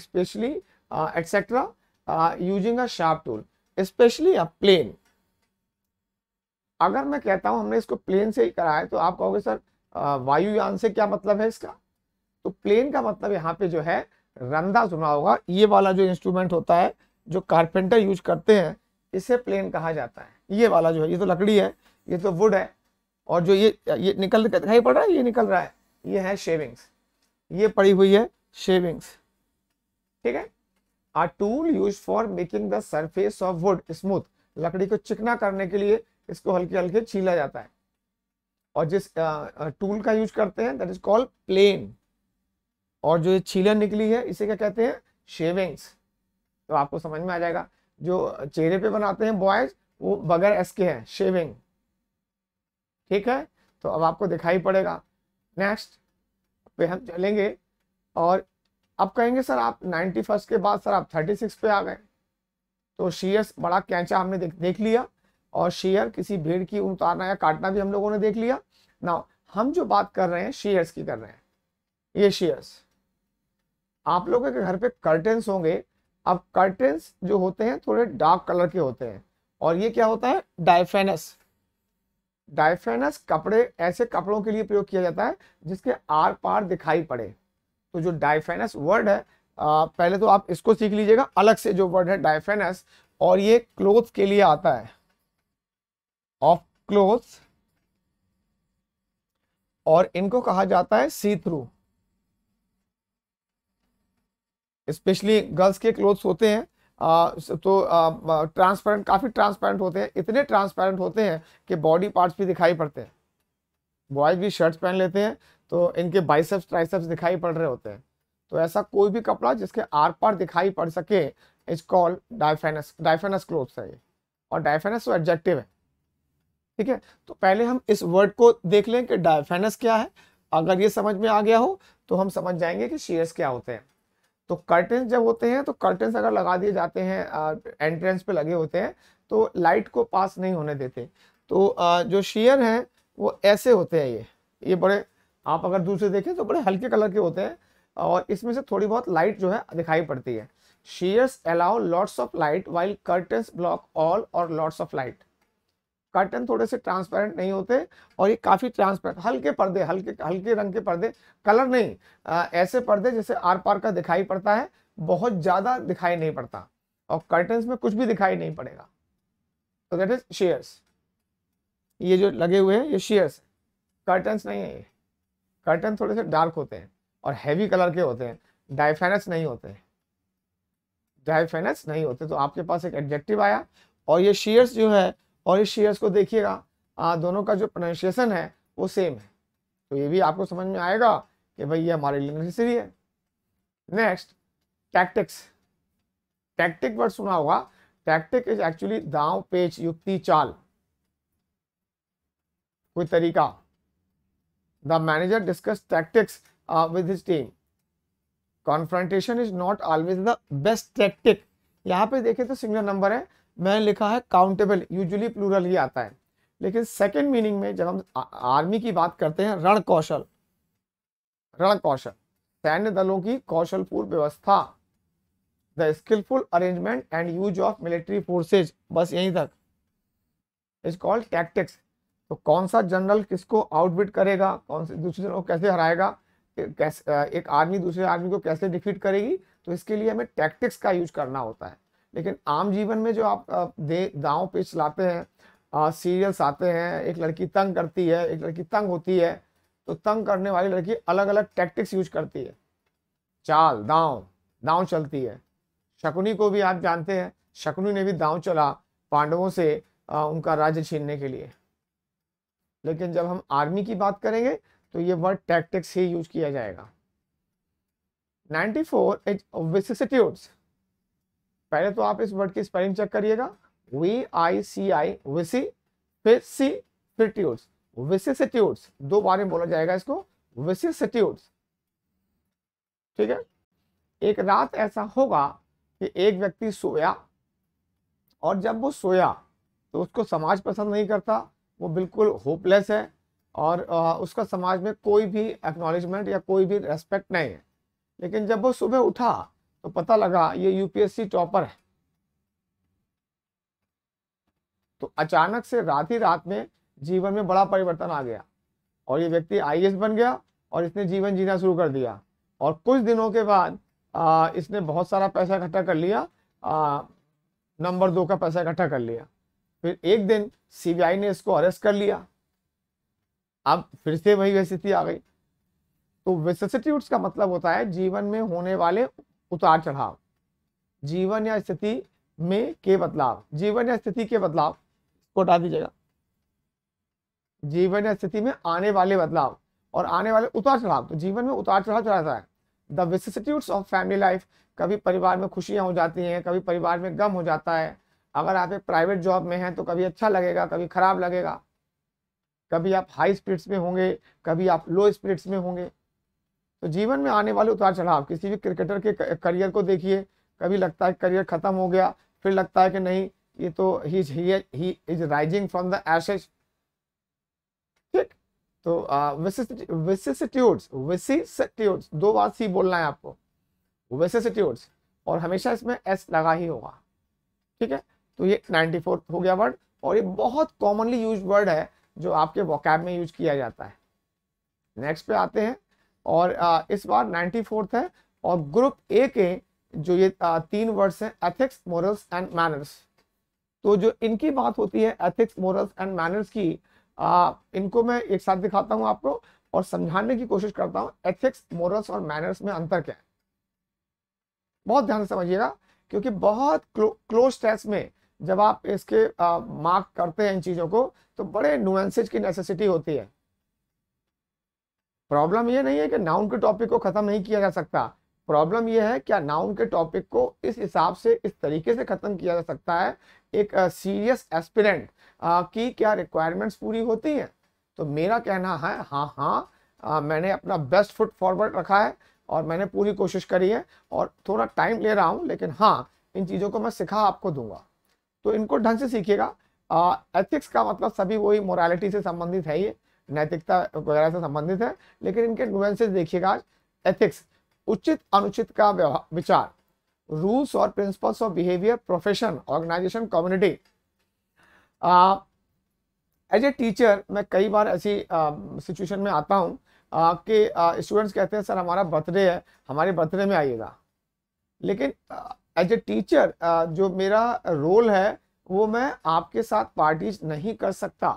specially etcetera using a sharp tool specially a plane अगर मैं कहता हूँ हमने इसको प्लेन से ही कराया तो आप कहोगे सर वायुयान से क्या मतलब है इसका तो प्लेन का मतलब यहाँ पे जो है रंधा सुना होगा ये वाला जो इंस्ट्रूमेंट होता है जो कारपेंटर यूज करते हैं इसे प्लेन कहा जाता है ये वाला जो है ये तो लकड़ी है ये तो वुड है और जो ये ये निकल दिखाई पड़ रहा है ये निकल रहा है ये है शेविंग्स ये पड़ी हुई है शेविंग्स ठीक है a tool use for making the surface of wood smooth लकड़ी को चिकना करने के लिए इसको हल्के हल्के छीला जाता है और जिस टूल का यूज करते हैं दैट इज कॉल्ड प्लेन और जो ये छीलन निकली है इसे क्या कहते हैं शेविंग्स तो आपको समझ में आ जाएगा जो चेहरे पे बनाते हैं बॉयज वो बगैर एस के हैं शेविंग ठीक है तो अब आपको दिखाई पड़ेगा नेक्स्ट पे हम चलेंगे और अब कहेंगे सर आप नाइन्टी फर्स्ट के बाद सर आप थर्टी सिक्स पे आ गए तो शीयस बड़ा कैंचा हमने देख देख लिया और शेयर किसी भेड़ की उतारना या काटना भी हम लोगों ने देख लिया ना हम जो बात कर रहे हैं शेयर्स की कर रहे हैं ये शेयर्स आप लोगों के घर पे कर्टेंस होंगे अब कर्टेंस जो होते हैं थोड़े डार्क कलर के होते हैं और ये क्या होता है डायफेनस डायफेनस कपड़े ऐसे कपड़ों के लिए प्रयोग किया जाता है जिसके आर पार दिखाई पड़े तो जो डायफेनस वर्ड है आ, पहले तो आप इसको सीख लीजिएगा अलग से जो वर्ड है डायफेनस और ये क्लोथ के लिए आता है ऑफ क्लोज और इनको कहा जाता है सी थ्रू स्पेशली गर्ल्स के क्लोथ्स होते हैं आ, तो ट्रांसपेरेंट काफ़ी ट्रांसपेरेंट होते हैं इतने ट्रांसपेरेंट होते हैं कि बॉडी पार्ट्स भी दिखाई पड़ते हैं बॉयज भी शर्ट्स पहन लेते हैं तो इनके बाइसेप्स ट्राइसेप्स दिखाई पड़ रहे होते हैं तो ऐसा कोई भी कपड़ा जिसके आर पार दिखाई पड़ सके is called diaphanous diaphanous clothes है ये और डायफेनस तो एडजेक्टिव है ठीक है तो पहले हम इस वर्ड को देख लें कि डायफेनस क्या है अगर ये समझ में आ गया हो तो हम समझ जाएंगे कि शेयर्स क्या होते हैं तो कर्टन जब होते हैं तो कर्टन अगर लगा दिए जाते हैं एंट्रेंस पे लगे होते हैं तो लाइट को पास नहीं होने देते तो आ, जो शेयर हैं वो ऐसे होते हैं ये ये बड़े आप अगर दूर से देखें तो बड़े हल्के कलर के होते हैं और इसमें से थोड़ी बहुत लाइट जो है दिखाई पड़ती है sheers allow lots of light while curtain block all और लॉट्स ऑफ लाइट कर्टन थोड़े से ट्रांसपेरेंट नहीं होते और ये काफ़ी ट्रांसपेरेंट हल्के पर्दे हल्के हल्के रंग के पर्दे कलर नहीं आ, ऐसे पर्दे जैसे आर पार का दिखाई पड़ता है बहुत ज़्यादा दिखाई नहीं पड़ता और कर्टन में कुछ भी दिखाई नहीं पड़ेगा तो दैट इज शेयर्स ये जो लगे हुए हैं ये शेयर्स कर्टन नहीं है ये कर्टन थोड़े से डार्क होते हैं और हैवी कलर के होते हैं डायफेनस नहीं होते हैं डायफेनस नहीं होते तो आपके पास एक एडजेक्टिव आया और ये शेयर्स जो है और इस शेयर्स को देखिएगा दोनों का जो प्रोनाउंसिएशन है वो सेम है तो ये भी आपको समझ में आएगा कि भाई ये हमारे लिए नेसेसरी है नेक्स्ट टैक्टिक्स टैक्टिक वर्ड सुना होगा टैक्टिक इज एक्चुअली दाव पेच युक्ति चाल कोई तरीका the manager discuss tactics with his team confrontation is not always the best tactic यहाँ पे देखें तो सिंगल नंबर है मैंने लिखा है काउंटेबल यूजुअली प्लूरल ही आता है लेकिन सेकंड मीनिंग में जब हम आर्मी की बात करते हैं रण कौशल रण कौशल सैन्य दलों की पूर्व व्यवस्था the skillful arrangement and use of military forces बस यहीं तक इज कॉल्ड टैक्टिक्स तो कौन सा जनरल किसको आउटबिट करेगा कौन से दूसरे जनरल को कैसे हराएगा कैसे एक आर्मी दूसरे आर्मी को कैसे डिफीट करेगी तो इसके लिए हमें टैक्टिक्स का यूज करना होता है लेकिन आम जीवन में जो आप दे दाव पे लाते हैं सीरियल्स आते हैं एक लड़की तंग करती है एक लड़की तंग होती है तो तंग करने वाली लड़की अलग अलग टैक्टिक्स यूज करती है चाल दाव दाव चलती है शकुनी को भी आप जानते हैं शकुनी ने भी दाव चला पांडवों से उनका राज्य छीनने के लिए लेकिन जब हम आर्मी की बात करेंगे तो ये वर्ड टैक्टिक्स ही यूज किया जाएगा 94 फोर इज विसिट्यूड्स पहले तो आप इस वर्ड की स्पेलिंग चेक करिएगा वी आई सी आई विसी फिर सी फिर ट्यूड्स विसिसिट्यूड्स दो बार में बोला जाएगा इसको विसिसिट्यूड्स ठीक है एक रात ऐसा होगा कि एक व्यक्ति सोया और जब वो सोया तो उसको समाज पसंद नहीं करता वो बिल्कुल होपलेस है और उसका समाज में कोई भी एक्नॉलेजमेंट या कोई भी रेस्पेक्ट नहीं है लेकिन जब वो सुबह उठा तो पता लगा ये यूपीएससी टॉपर है तो अचानक से रात ही रात में जीवन में बड़ा परिवर्तन आ गया और ये व्यक्ति आई बन गया और इसने जीवन जीना शुरू कर दिया और कुछ दिनों के बाद आ, इसने बहुत सारा पैसा इकट्ठा कर लिया नंबर दो का पैसा इकट्ठा कर लिया फिर एक दिन सीबीआई ने इसको अरेस्ट कर लिया अब फिर से वही वह स्थिति आ गई तो विसिट्यूड्स का मतलब होता है जीवन में होने वाले उतार चढ़ाव जीवन या स्थिति में के बदलाव जीवन या स्थिति के बदलाव को हटा दीजिएगा जीवन या स्थिति में आने वाले बदलाव और आने वाले उतार चढ़ाव तो जीवन में उतार चढ़ाव चढ़ाता है the vicissitudes of family life कभी परिवार में खुशियां हो जाती हैं कभी परिवार में गम हो जाता है अगर आप एक प्राइवेट जॉब में हैं तो कभी अच्छा लगेगा कभी खराब लगेगा कभी आप हाई स्पिरिट्स में होंगे कभी आप लो स्पिरिट्स में होंगे तो जीवन में आने वाले उतार चढ़ाव किसी भी क्रिकेटर के करियर को देखिए कभी लगता है करियर खत्म हो गया फिर लगता है कि नहीं ये तो ही ही is rising from the ashes ठीक तो विसिस्टिट्यूड्स विसिस्टिट्यूड्स दो बार सी बोलना है आपको विसिस्टिट्यूड्स और हमेशा इसमें एस लगा ही होगा ठीक है तो ये नाइनटी फोर हो गया वर्ड और ये बहुत कॉमनली यूज वर्ड है जो आपके वॉकैब में यूज किया जाता है नेक्स्ट पे आते हैं और आ, इस बार नाइन्टी है और ग्रुप ए के जो ये आ, तीन वर्ड्स हैं एथिक्स मॉरल्स एंड मैनर्स तो जो इनकी बात होती है एथिक्स मॉरल्स एंड मैनर्स की आ, इनको मैं एक साथ दिखाता हूँ आपको और समझाने की कोशिश करता हूँ एथिक्स मॉरल्स और मैनर्स में अंतर क्या है बहुत ध्यान से समझिएगा क्योंकि बहुत क्लोज टेस्ट में जब आप इसके मार्क करते हैं इन चीज़ों को तो बड़े नुएंसेज की नेसेसिटी होती है प्रॉब्लम ये नहीं है कि नाउन के टॉपिक को ख़त्म नहीं किया जा सकता प्रॉब्लम यह है क्या नाउन के टॉपिक को इस हिसाब से इस तरीके से ख़त्म किया जा सकता है एक सीरियस uh, एस्पिरेंट uh, की क्या रिक्वायरमेंट्स पूरी होती हैं तो मेरा कहना है हाँ हाँ uh, मैंने अपना बेस्ट फुट फॉरवर्ड रखा है और मैंने पूरी कोशिश करी है और थोड़ा टाइम ले रहा हूँ लेकिन हाँ इन चीज़ों को मैं सिखा आपको दूंगा तो इनको ढंग से सीखिएगा एथिक्स का मतलब सभी वही मोरालिटी से संबंधित है ये नैतिकता वगैरह से संबंधित है लेकिन इनके नुएंसेस देखिएगा एथिक्स उचित अनुचित का विचार रूल्स और principles of behaviour profession organisation community as a teacher मैं कई बार ऐसी सिचुएशन uh, में आता हूँ uh, कि स्टूडेंट्स uh, कहते हैं सर हमारा बर्थडे है हमारे बर्थडे में आइएगा लेकिन एज ए टीचर जो मेरा रोल है वो मैं आपके साथ पार्टीज नहीं कर सकता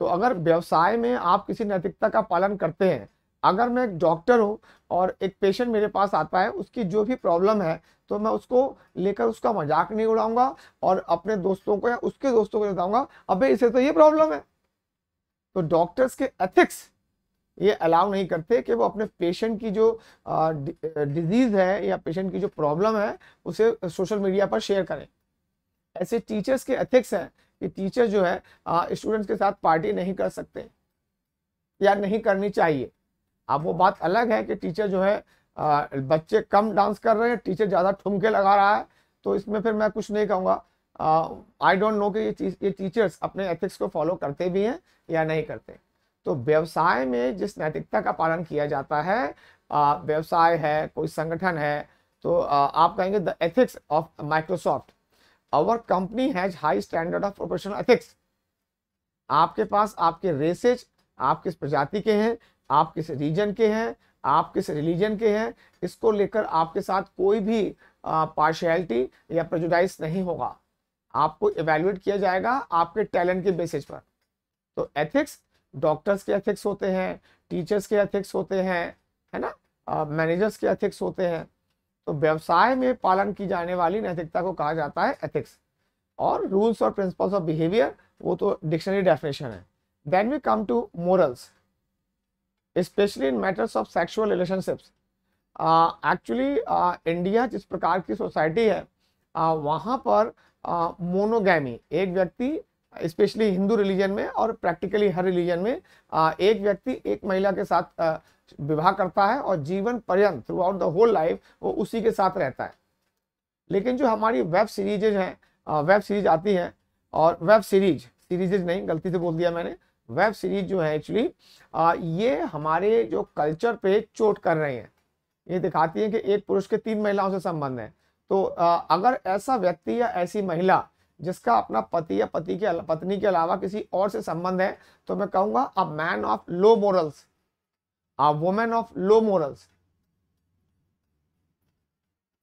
तो अगर व्यवसाय में आप किसी नैतिकता का पालन करते हैं अगर मैं एक डॉक्टर हूँ और एक पेशेंट मेरे पास आता है उसकी जो भी प्रॉब्लम है तो मैं उसको लेकर उसका मजाक नहीं उड़ाऊंगा और अपने दोस्तों को या उसके दोस्तों को बताऊंगा अबे इसे तो ये प्रॉब्लम है तो डॉक्टर्स के एथिक्स ये अलाउ नहीं करते कि वो अपने पेशेंट की जो डिजीज है या पेशेंट की जो प्रॉब्लम है उसे सोशल मीडिया पर शेयर करें ऐसे टीचर्स के एथिक्स हैं कि टीचर जो है स्टूडेंट्स के साथ पार्टी नहीं कर सकते या नहीं करनी चाहिए अब वो बात अलग है कि टीचर जो है आ, बच्चे कम डांस कर रहे हैं टीचर ज़्यादा ठुमके लगा रहा है तो इसमें फिर मैं कुछ नहीं कहूँगा आई डोंट नो कि ये चीज ये टीचर्स अपने एथिक्स को फॉलो करते भी हैं या नहीं करते तो व्यवसाय में जिस नैतिकता का पालन किया जाता है व्यवसाय है कोई संगठन है तो आ, आप कहेंगे the ethics of Microsoft our company has high standard of professional ethics आपके पास आपके रेसेज आप किस प्रजाति के हैं आप किस रीजन के हैं आप किस रिलीजन के हैं इसको लेकर आपके साथ कोई भी पार्शियलिटी या प्रजुडाइस नहीं होगा आपको इवेल्युएट किया जाएगा आपके टैलेंट के बेसिस पर तो एथिक्स डॉक्टर्स के एथिक्स होते हैं टीचर्स के एथिक्स होते हैं है ना मैनेजर्स के एथिक्स होते हैं तो व्यवसाय में पालन की जाने वाली नैतिकता को कहा जाता है एथिक्स और रूल्स और प्रिंसिपल्स ऑफ बिहेवियर वो तो डिक्शनरी डेफिनेशन है then we come to morals specially in matters of sexual relationships actually India जिस प्रकार की सोसाइटी है uh, वहाँ पर मोनोगैमी uh, एक व्यक्ति स्पेशली हिंदू रिलीजन में और प्रैक्टिकली हर रिलीजन में एक व्यक्ति एक महिला के साथ विवाह करता है और जीवन पर्यंत throughout the whole life वो उसी के साथ रहता है लेकिन जो हमारी वेब सीरीजेज हैं वेब सीरीज आती हैं और वेब सीरीज सीरीजेज नहीं गलती से बोल दिया मैंने वेब सीरीज जो है एक्चुअली ये हमारे जो कल्चर पे चोट कर रहे हैं ये दिखाती है कि एक पुरुष के तीन महिलाओं से संबंध है तो आ, अगर ऐसा व्यक्ति या ऐसी महिला जिसका अपना पति या पति के पत्नी के अलावा किसी और से संबंध है तो मैं कहूंगा a man of low morals a women of low morals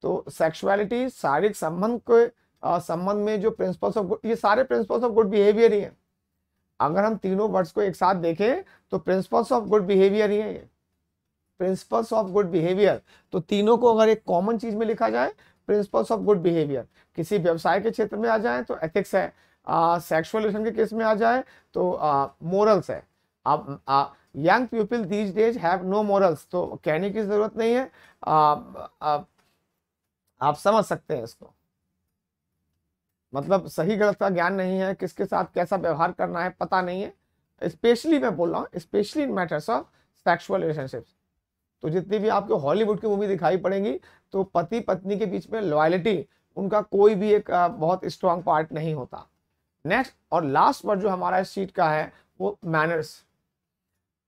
तो सेक्सुअलिटी शारीरिक संबंध के संबंध में जो प्रिंसिपल्स ऑफ ये सारे प्रिंसिपल्स ऑफ गुड बिहेवियर ही हैं अगर हम तीनों वर्ड्स को एक साथ देखें तो प्रिंसिपल्स ऑफ गुड बिहेवियर ही है प्रिंसिपल्स ऑफ गुड बिहेवियर तो तीनों को अगर एक कॉमन चीज में लिखा जाए प्रिंसिपल्स ऑफ गुड बिहेवियर किसी व्यवसाय के क्षेत्र में आ जाए तो एथिक्स है सेक्सुअल रिलेशन के केस में आ जाए तो मोरल्स है अब young people these days have no morals तो कहने की ज़रूरत नहीं है आ, आ, आप समझ सकते हैं इसको मतलब सही गलत का ज्ञान नहीं है किसके साथ कैसा व्यवहार करना है पता नहीं है स्पेशली मैं बोल रहा हूँ specially in matters of sexual relationships तो जितनी भी आपको हॉलीवुड की मूवी दिखाई पड़ेंगी तो पति पत्नी के बीच में लॉयलिटी उनका कोई भी एक बहुत स्ट्रांग पार्ट नहीं होता नेक्स्ट और लास्ट वर्ड जो हमारा इस सीट का है वो मैनर्स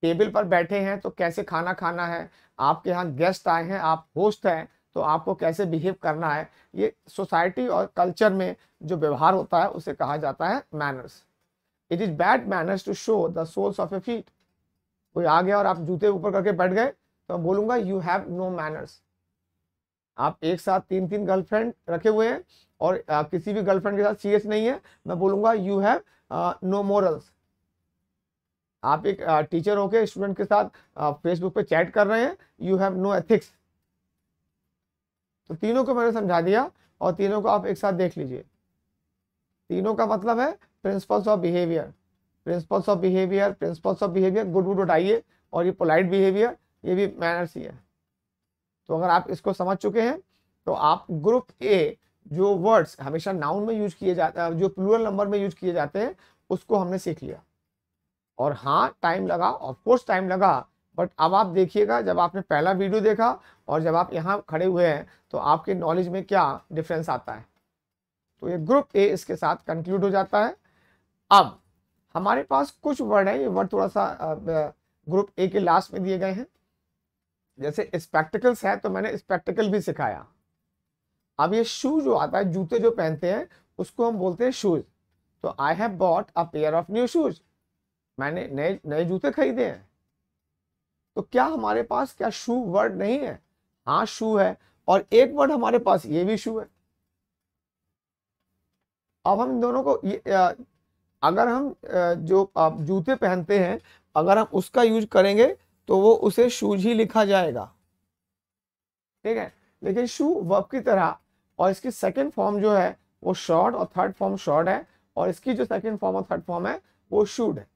टेबल पर बैठे हैं तो कैसे खाना खाना है आपके यहाँ गेस्ट आए हैं आप होस्ट हैं तो आपको कैसे बिहेव करना है ये सोसाइटी और कल्चर में जो व्यवहार होता है उसे कहा जाता है manners it is bad manners to show the soles of a feet कोई आ गया और आप जूते ऊपर करके बैठ गए तो मैं बोलूँगा यू हैव नो मैनर्स आप एक साथ तीन तीन गर्लफ्रेंड रखे हुए हैं और आप किसी भी गर्लफ्रेंड के साथ सीरियस नहीं है मैं बोलूंगा यू हैव नो मोरल्स आप एक टीचर होके स्टूडेंट के साथ फेसबुक पे चैट कर रहे हैं यू हैव नो एथिक्स तो तीनों को मैंने समझा दिया और तीनों को आप एक साथ देख लीजिए तीनों का मतलब है principles of behaviour principles of behaviour principles of behaviour good good उठाइए और ये पोलाइट बिहेवियर ये भी मैनर्स ही है तो अगर आप इसको समझ चुके हैं तो आप ग्रुप ए जो वर्ड्स हमेशा नाउन में यूज किए जाते हैं जो प्लूरल नंबर में यूज किए जाते हैं उसको हमने सीख लिया और हाँ टाइम लगा ऑफकोर्स टाइम लगा बट अब आप देखिएगा जब आपने पहला वीडियो देखा और जब आप यहाँ खड़े हुए हैं तो आपके नॉलेज में क्या डिफरेंस आता है तो ये ग्रुप ए इसके साथ कंक्लूड हो जाता है अब हमारे पास कुछ वर्ड है ये वर्ड थोड़ा सा ग्रुप ए के लास्ट में दिए गए हैं जैसे स्पेक्टिकल्स है तो मैंने स्पेक्टिकल भी सिखाया अब ये शू जो आता है जूते जो पहनते हैं उसको हम बोलते हैं शूज तो I have bought a pair of new shoes मैंने नए नए जूते खरीदे हैं तो क्या हमारे पास क्या शू वर्ड नहीं है हाँ शू है और एक वर्ड हमारे पास ये भी शू है अब हम दोनों को ये अगर हम जो जूते पहनते हैं अगर हम उसका यूज करेंगे तो वो उसे शूज ही लिखा जाएगा ठीक है लेकिन शू वर्ब की तरह और इसकी सेकेंड फॉर्म जो है वो शॉर्ट और थर्ड फॉर्म शॉर्ट है और इसकी जो सेकेंड फॉर्म और थर्ड फॉर्म है वो शूड है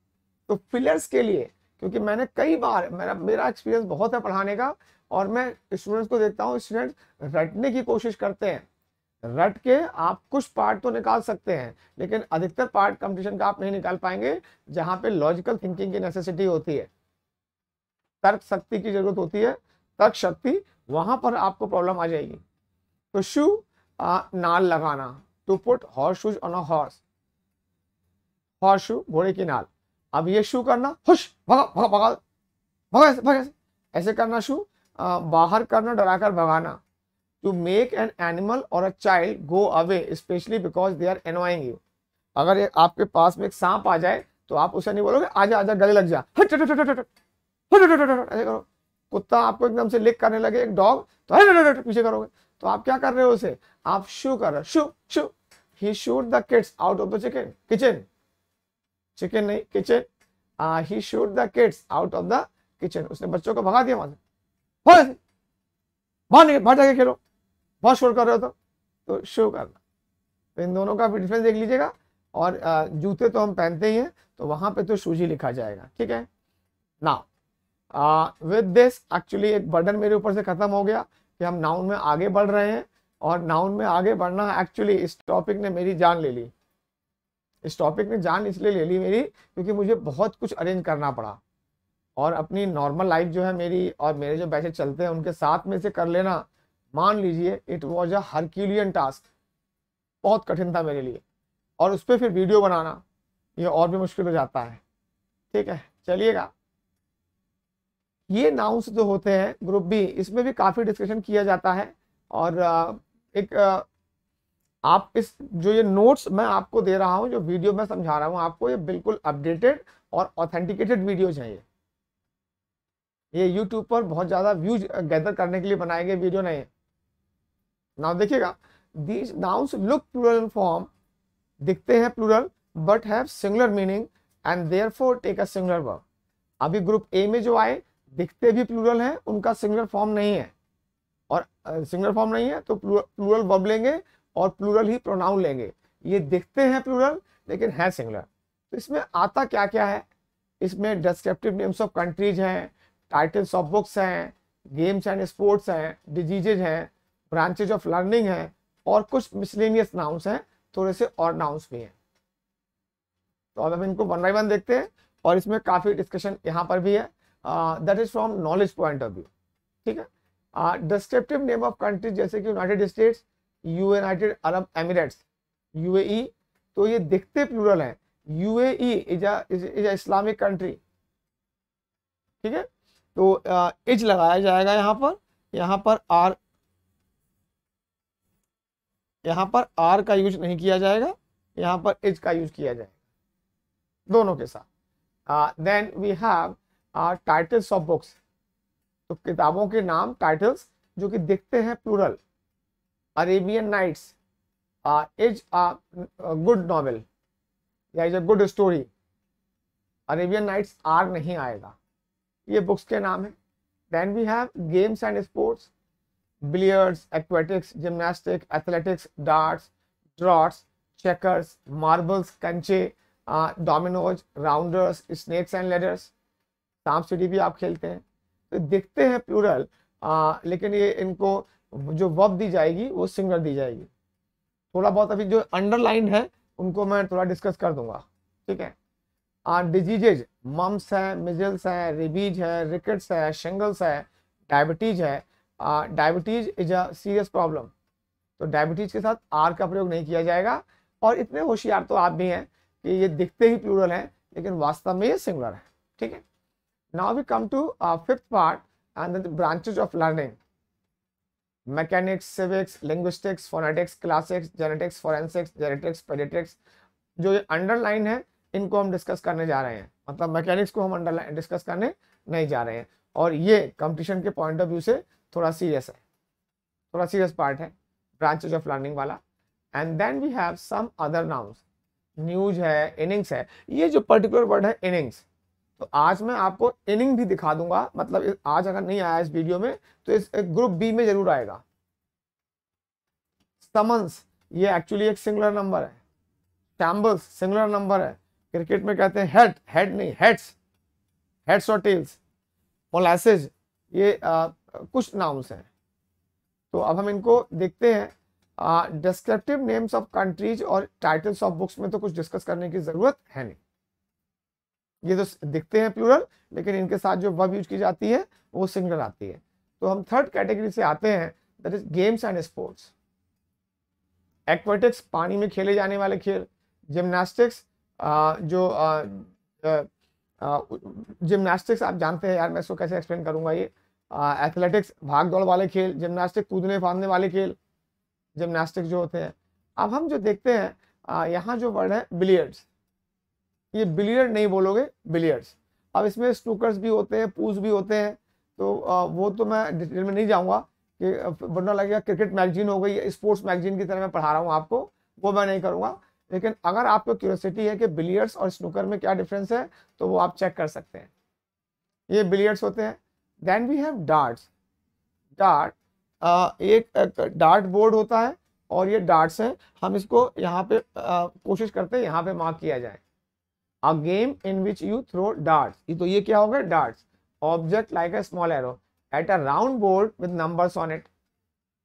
तो फिलर्स के लिए क्योंकि मैंने कई बार मेरा मेरा एक्सपीरियंस बहुत है पढ़ाने का और मैं स्टूडेंट्स को देखता हूँ स्टूडेंट्स रटने की कोशिश करते हैं रट के आप कुछ पार्ट तो निकाल सकते हैं लेकिन अधिकतर पार्ट कंपटीशन का आप नहीं निकाल पाएंगे जहाँ पे लॉजिकल थिंकिंग की नेसेसिटी होती है तर्क शक्ति की जरूरत होती है तर्क शक्ति वहां पर आपको प्रॉब्लम आ जाएगी तो शू नाल लगाना to put horse shoes on a horse horse shoe घोड़े की नाल अब ये शू करना हुश भगा भगा भगा भगा ऐसे करना शू आ, बाहर करना डराकर भगाना to make an animal or a child go away specially because they are annoying you अगर आपके पास में एक सांप आ जाए तो आप उसे नहीं बोलोगे आजा आजा गले लग जा ऐसे करो कुत्ता आपको एकदम से लिक करने लगे एक डॉग तो अरे पीछे करोगे तो आप क्या कर रहे हो उसे आप शू कर रहे shoo shoo he shooed the kids out of the chicken kitchen chicken नहीं kitchen he shooed the kids out of the kitchen उसने बच्चों को भगा दिया वहां से जाके खेलो बहुत शोर कर रहे हो तो, तो शो करना तो इन दोनों का डिफरेंस देख लीजिएगा और जूते तो हम पहनते ही हैं तो वहां पे तो शूज लिखा जाएगा ठीक है नाउ विद दिस एक्चुअली एक बर्डन मेरे ऊपर से खत्म हो गया कि हम नाउन में आगे बढ़ रहे हैं और नाउन में आगे बढ़ना एक्चुअली इस टॉपिक ने मेरी जान ले ली इस टॉपिक ने जान इसलिए ले ली मेरी क्योंकि मुझे बहुत कुछ अरेंज करना पड़ा और अपनी नॉर्मल लाइफ जो है मेरी और मेरे जो पैसे चलते हैं उनके साथ में से कर लेना मान लीजिए it was a herculean task बहुत कठिन था मेरे लिए और उस पर फिर वीडियो बनाना ये और भी मुश्किल हो जाता है ठीक है चलिएगा ये नाउंस जो होते हैं ग्रुप बी इसमें भी काफ़ी डिस्कशन किया जाता है और एक आप इस जो ये नोट्स मैं आपको दे रहा हूँ जो वीडियो में समझा रहा हूँ आपको ये बिल्कुल अपडेटेड और ऑथेंटिकेटेड वीडियो चाहिए ये यूट्यूब पर बहुत ज़्यादा व्यूज गैदर करने के लिए बनाए गए वीडियो नहीं नाउ देखिएगा these nouns look plural form दिखते हैं plural but have singular meaning and therefore take a singular verb अभी ग्रुप ए में जो आए दिखते भी प्लूरल हैं उनका सिंगुलर फॉर्म नहीं है और सिंगुलर फॉर्म नहीं है तो प्लूरल वर्ब लेंगे और प्लूरल ही प्रोनाउन लेंगे ये दिखते हैं प्लूरल लेकिन है सिंगुलर तो इसमें आता क्या क्या है इसमें डिस्क्रिप्टिव नेम्स ऑफ कंट्रीज हैं टाइटल्स ऑफ बुक्स हैं गेम्स एंड स्पोर्ट्स हैं डिजीजेज हैं ब्रांचेज ऑफ लर्निंग हैं और कुछ मिसलेनियस नाउंस हैं थोड़े से और नाउंस भी हैं तो अब हम इनको वन बाई वन देखते हैं और इसमें काफ़ी डिस्कशन यहाँ पर भी है that is from knowledge point of view ठीक है डिस्क्रिप्टिव नेम ऑफ कंट्रीज जैसे कि United States United Arab Emirates UAE तो ये दिखते प्लूरल हैं UAE is a Islamic country ठीक है तो इज uh, लगाया जाएगा यहां पर यहां पर आर यहां पर आर का यूज नहीं किया जाएगा यहां पर इज का यूज किया जाएगा दोनों के साथ then we have titles of books तो किताबों के नाम टाइटल्स जो कि दिखते हैं plural Arabian Nights is a good novel या is a good story Arabian Nights are नहीं आएगा ये बुक्स के नाम है then we have games and sports billiards aquatics gymnastic athletics darts draughts checkers marbles कंचे dominoes rounders snakes and ladders सांप सीढ़ी भी आप खेलते हैं तो देखते हैं प्लूरल लेकिन ये इनको जो वब दी जाएगी वो सिंगल दी जाएगी थोड़ा बहुत अभी जो अंडरलाइन है उनको मैं थोड़ा डिस्कस कर दूंगा ठीक है डिजीजेज मम्स है मिजल्स है रिबीज है रिकेट्स है शिंगल्स है डायबिटीज है diabetes is a serious problem तो डायबिटीज के साथ आर का प्रयोग नहीं किया जाएगा और इतने होशियार तो आप भी हैं कि ये दिखते ही प्लूरल हैं लेकिन वास्तव में ये सिंगुलर है ठीक है Now we come to our fifth part and then the branches of learning. Mechanics, civics, linguistics, phonetics, classics, genetics, forensics, genetics, pediatrics जो ये अंडरलाइन है इनको हम डिस्कस करने जा रहे हैं मतलब मैकेनिक्स को हम अंडरलाइन डिस्कस करने नहीं जा रहे हैं और ये कंपटीशन के पॉइंट ऑफ व्यू से थोड़ा सीरियस है थोड़ा सीरियस पार्ट है ब्रांचेज ऑफ लर्निंग वाला and then we have some other nouns news है इनिंग्स है ये जो पर्टिकुलर वर्ड है इनिंग्स तो आज मैं आपको इनिंग भी दिखा दूंगा मतलब आज अगर नहीं आया इस वीडियो में तो इस ग्रुप बी में जरूर आएगा समन्स ये एक्चुअली एक सिंगुलर नंबर है टैम्बल्स सिंगुलर नंबर है क्रिकेट में कहते हैं हेड हेड नहीं हेड्स हेड्स और टेल्स मोलैसेज ये आ, कुछ नाउंस हैं तो अब हम इनको देखते हैं डिस्क्रिप्टिव नेम्स ऑफ कंट्रीज और टाइटल्स ऑफ बुक्स में तो कुछ डिस्कस करने की ज़रूरत है नहीं ये तो दिखते हैं प्लूरल लेकिन इनके साथ जो वर्ब यूज की जाती है वो सिंगल आती है तो हम थर्ड कैटेगरी से आते हैं that is games and sports aquatics पानी में खेले जाने वाले खेल जिमनास्टिक्स जो जिमनास्टिक्स आप जानते हैं यार मैं इसको कैसे एक्सप्लेन करूंगा ये एथलेटिक्स भाग दौड़ वाले खेल जिमनास्टिक कूदने फादने वाले खेल जिमनास्टिक्स जो होते हैं अब हम जो देखते हैं यहाँ जो वर्ड है बिलियर्ड्स ये बिलियर्ड नहीं बोलोगे बिलियर्ड्स अब इसमें स्नूकर्स भी होते हैं पूज भी होते हैं तो वो तो मैं डिटेल में नहीं जाऊँगा कि वरना लगेगा क्रिकेट मैगजीन हो गई स्पोर्ट्स मैगजीन की तरह मैं पढ़ा रहा हूँ आपको वो मैं नहीं करूँगा लेकिन अगर आपको क्यूरसिटी है कि बिलियर्ड्स और स्नूकर में क्या डिफरेंस है तो वो आप चेक कर सकते हैं ये बिलियर्ड्स होते हैं then we have darts dart एक डार्ट बोर्ड होता है और ये डार्ट्स हैं हम इसको यहाँ पे कोशिश करते हैं यहाँ पे मार्क किया जाए a game in which you throw darts तो ये क्या होगा darts object like a small arrow at a round board with numbers on it